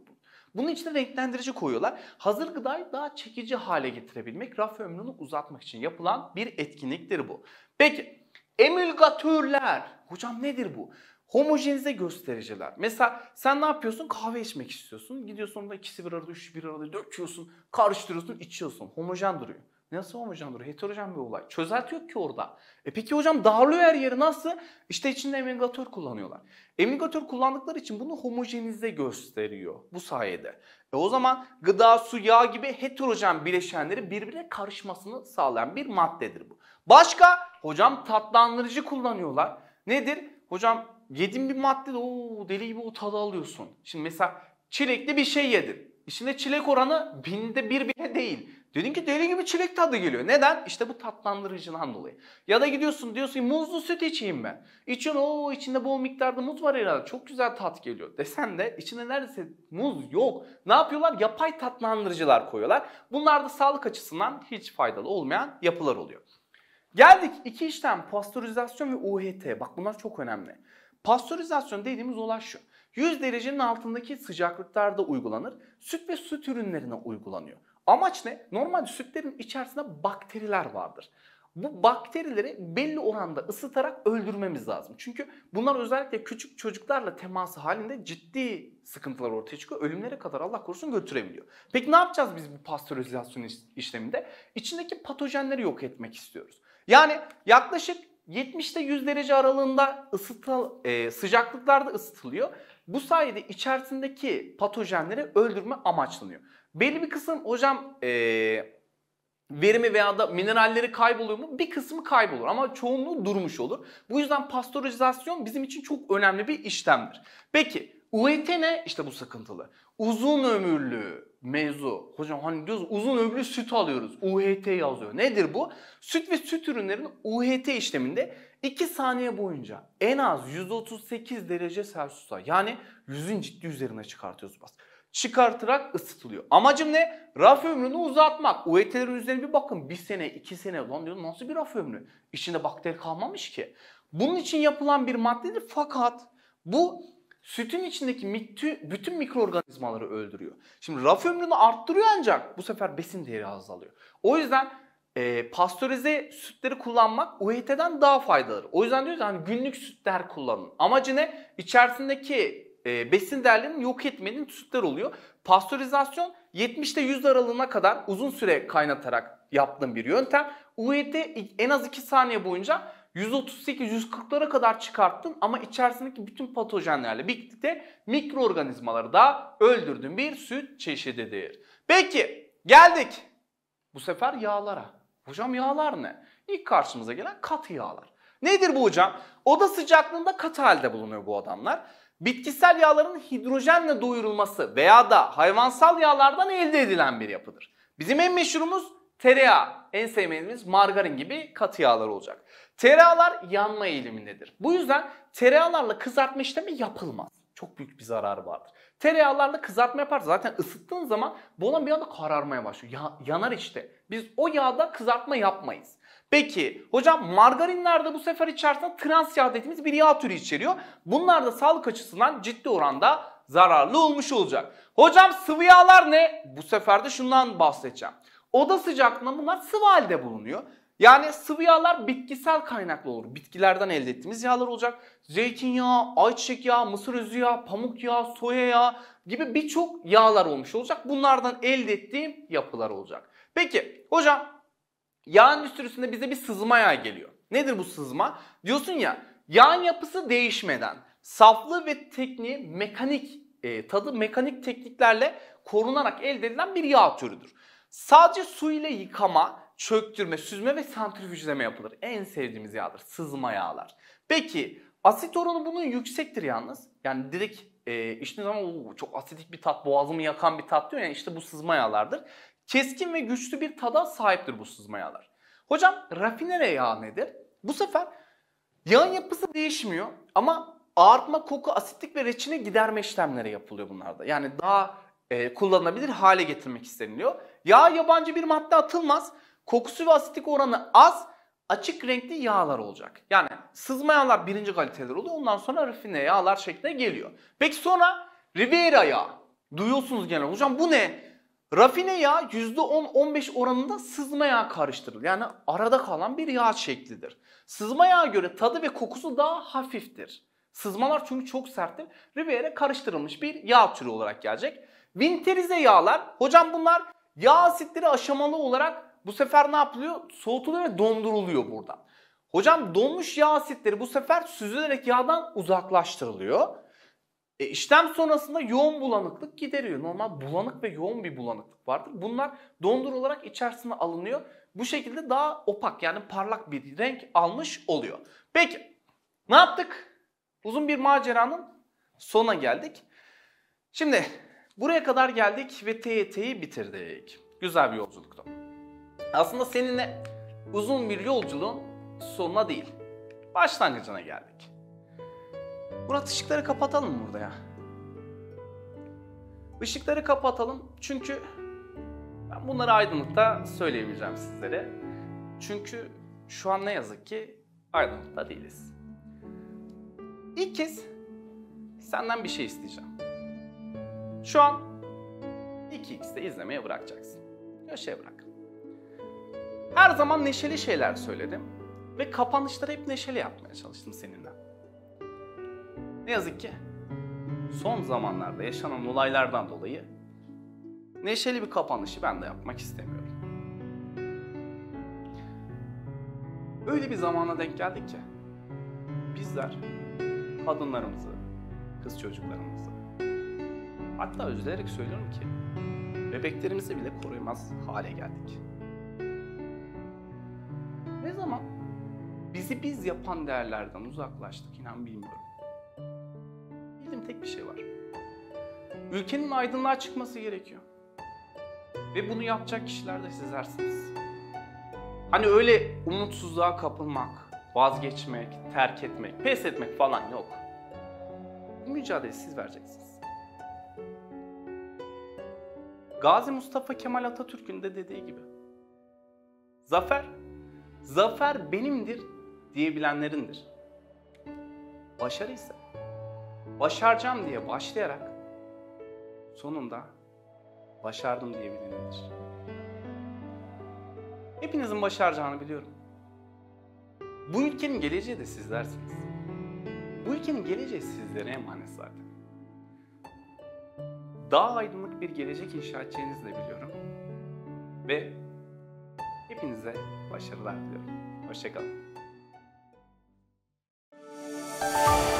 bunun. için içine renklendirici koyuyorlar. Hazır gıdayı daha çekici hale getirebilmek, raf ömrünü uzatmak için yapılan bir etkinliktir bu. Peki emülgatörler. Hocam nedir bu? Homojenize göstericiler. Mesela sen ne yapıyorsun? Kahve içmek istiyorsun. Gidiyorsun da ikisi bir arada, üç bir arada döküyorsun, karıştırıyorsun, içiyorsun. Homojen duruyor. Nasıl homojen duruyor? Heterojen bir olay. Çözelti yok ki orada. E peki hocam dağılıyor her yeri nasıl? İşte içinde emulgatör kullanıyorlar. Emulgatör kullandıkları için bunu homojenize gösteriyor bu sayede. E o zaman gıda, su, yağ gibi heterojen bileşenleri birbirine karışmasını sağlayan bir maddedir bu. Başka hocam tatlandırıcı kullanıyorlar. Nedir? Hocam yedin bir madde de o deli gibi o tadı alıyorsun. Şimdi mesela çilekli bir şey yedin. İçinde çilek oranı binde bir bile değil. Dedin ki deli gibi çilek tadı geliyor. Neden? İşte bu tatlandırıcından dolayı. Ya da gidiyorsun diyorsun ki muzlu süt içeyim ben. İçin o içinde bol miktarda muz var herhalde. Çok güzel tat geliyor. Desen de içinde neredeyse muz yok. Ne yapıyorlar? Yapay tatlandırıcılar koyuyorlar. Bunlar da sağlık açısından hiç faydalı olmayan yapılar oluyor. Geldik iki işlem pastörizasyon ve UHT. Bak bunlar çok önemli. Pastörizasyon dediğimiz olay şu. 100 derecenin altındaki sıcaklıklarda uygulanır. Süt ve süt ürünlerine uygulanıyor. Amaç ne? Normalde sütlerin içerisinde bakteriler vardır. Bu bakterileri belli oranda ısıtarak öldürmemiz lazım. Çünkü bunlar özellikle küçük çocuklarla teması halinde ciddi sıkıntılar ortaya çıkıyor. Ölümlere kadar Allah korusun götürebiliyor. Peki ne yapacağız biz bu pastörizasyon işleminde? İçindeki patojenleri yok etmek istiyoruz. Yani yaklaşık 70 ile 100 derece aralığında ısıtıl, e, sıcaklıklarda ısıtılıyor. Bu sayede içerisindeki patojenleri öldürme amaçlanıyor. Belli bir kısım hocam e, verimi veya da mineralleri kayboluyor mu? Bir kısmı kaybolur ama çoğunluğu durmuş olur. Bu yüzden pastörizasyon bizim için çok önemli bir işlemdir. Peki UET ne? İşte bu sıkıntılı. Uzun ömürlü mevzu. Hocam hani diyoruz uzun ömürlü süt alıyoruz. UHT e yazıyor. Nedir bu? Süt ve süt ürünlerinin UHT e işleminde 2 saniye boyunca en az 138 derece Celsius'a yani 100'ün ciddi üzerine çıkartıyoruz bas. Çıkartarak ısıtılıyor. Amacım ne? Raf ömrünü uzatmak. UHT'lerin e üzerine bir bakın. bir sene, iki sene. Lan diyor nasıl bir raf ömrü? İçinde bakteri kalmamış ki. Bunun için yapılan bir maddedir fakat bu sütün içindeki mitü, bütün mikroorganizmaları öldürüyor. Şimdi raf ömrünü arttırıyor ancak bu sefer besin değeri azalıyor. O yüzden e, pastörize sütleri kullanmak UHT'den e daha faydalı. O yüzden diyoruz hani günlük sütler kullanın. Amacı ne? İçerisindeki e, besin değerlerini yok etmenin sütler oluyor. Pastörizasyon 70'te 100 aralığına kadar uzun süre kaynatarak yaptığım bir yöntem. UHT e en az 2 saniye boyunca 138-140'lara kadar çıkarttın ama içerisindeki bütün patojenlerle birlikte mikroorganizmaları da öldürdüğün bir süt çeşididir. Peki geldik bu sefer yağlara. Hocam yağlar ne? İlk karşımıza gelen katı yağlar. Nedir bu hocam? Oda sıcaklığında katı halde bulunuyor bu adamlar. Bitkisel yağların hidrojenle doyurulması veya da hayvansal yağlardan elde edilen bir yapıdır. Bizim en meşhurumuz tereyağı, en sevmediğimiz margarin gibi katı yağlar olacak. Tereyağlar yanma eğilimindedir. Bu yüzden tereyağlarla kızartma işlemi yapılmaz. Çok büyük bir zararı vardır. Tereyağlarla kızartma yapar. Zaten ısıttığın zaman bu olan bir anda kararmaya başlıyor. Ya, yanar işte. Biz o yağda kızartma yapmayız. Peki hocam margarinlerde bu sefer içerisinde trans yağ dediğimiz bir yağ türü içeriyor. Bunlar da sağlık açısından ciddi oranda zararlı olmuş olacak. Hocam sıvı yağlar ne? Bu sefer de şundan bahsedeceğim. Oda sıcaklığında bunlar sıvı halde bulunuyor. Yani sıvı yağlar bitkisel kaynaklı olur. Bitkilerden elde ettiğimiz yağlar olacak. Zeytinyağı, ayçiçek yağı, mısır özü yağı, pamuk yağı, soya yağı gibi birçok yağlar olmuş olacak. Bunlardan elde ettiğim yapılar olacak. Peki hocam yağın üstüsünde bize bir sızma yağı geliyor. Nedir bu sızma? Diyorsun ya yağın yapısı değişmeden saflığı ve tekniği mekanik e, tadı mekanik tekniklerle korunarak elde edilen bir yağ türüdür. Sadece su ile yıkama çöktürme, süzme ve santrifüjleme yapılır. En sevdiğimiz yağdır, sızma yağlar. Peki asit oranı bunun yüksektir yalnız. Yani direkt e, içtiğin zaman çok asidik bir tat, boğazımı yakan bir tat diyor. Yani işte bu sızma yağlardır. Keskin ve güçlü bir tada sahiptir bu sızma yağlar. Hocam rafinere yağ nedir? Bu sefer yağın yapısı değişmiyor ama ağartma, koku, asitlik ve reçine giderme işlemleri yapılıyor bunlarda. Yani daha e, kullanılabilir hale getirmek isteniliyor. Yağ yabancı bir madde atılmaz. Kokusu ve asitlik oranı az açık renkli yağlar olacak. Yani sızma yağlar birinci kaliteler oluyor. Ondan sonra rafine yağlar şeklinde geliyor. Peki sonra Riviera yağı. Duyuyorsunuz genel hocam bu ne? Rafine yağ %10-15 oranında sızma yağ karıştırılır. Yani arada kalan bir yağ şeklidir. Sızma yağ göre tadı ve kokusu daha hafiftir. Sızmalar çünkü çok serttir. Riviera karıştırılmış bir yağ türü olarak gelecek. Winterize yağlar, hocam bunlar yağ asitleri aşamalı olarak bu sefer ne yapılıyor? Soğutuluyor ve donduruluyor burada. Hocam donmuş yağ asitleri bu sefer süzülerek yağdan uzaklaştırılıyor. E, işlem sonrasında yoğun bulanıklık gideriyor. Normal bulanık ve yoğun bir bulanıklık vardır. Bunlar dondurularak içerisine alınıyor. Bu şekilde daha opak yani parlak bir renk almış oluyor. Peki ne yaptık? Uzun bir maceranın sona geldik. Şimdi buraya kadar geldik ve TYT'yi bitirdik. Güzel bir yolculuktu. Aslında seninle uzun bir yolculuğun sonuna değil, başlangıcına geldik. Murat ışıkları kapatalım burada ya. Işıkları kapatalım çünkü ben bunları aydınlıkta söyleyemeyeceğim sizlere. Çünkü şu an ne yazık ki aydınlıkta değiliz. İlk kez senden bir şey isteyeceğim. Şu an 2x'de izlemeye bırakacaksın. Köşeye bırak. Her zaman neşeli şeyler söyledim ve kapanışları hep neşeli yapmaya çalıştım seninle. Ne yazık ki son zamanlarda yaşanan olaylardan dolayı neşeli bir kapanışı ben de yapmak istemiyorum. Öyle bir zamana denk geldik ki bizler kadınlarımızı, kız çocuklarımızı hatta üzülerek söylüyorum ki bebeklerimizi bile koruyamaz hale geldik. bizi biz yapan değerlerden uzaklaştık inan bilmiyorum. Bildiğim tek bir şey var. Ülkenin aydınlığa çıkması gerekiyor. Ve bunu yapacak kişiler de sizlersiniz. Hani öyle umutsuzluğa kapılmak, vazgeçmek, terk etmek, pes etmek falan yok. Bu mücadeleyi siz vereceksiniz. Gazi Mustafa Kemal Atatürk'ün de dediği gibi. Zafer, zafer benimdir diyebilenlerindir. Başarı ise başaracağım diye başlayarak sonunda başardım diyebilendir. Hepinizin başaracağını biliyorum. Bu ülkenin geleceği de sizlersiniz. Bu ülkenin geleceği sizlere emanet zaten. Daha aydınlık bir gelecek inşa edeceğinizi de biliyorum. Ve hepinize başarılar diliyorum. Hoşçakalın. Thank you.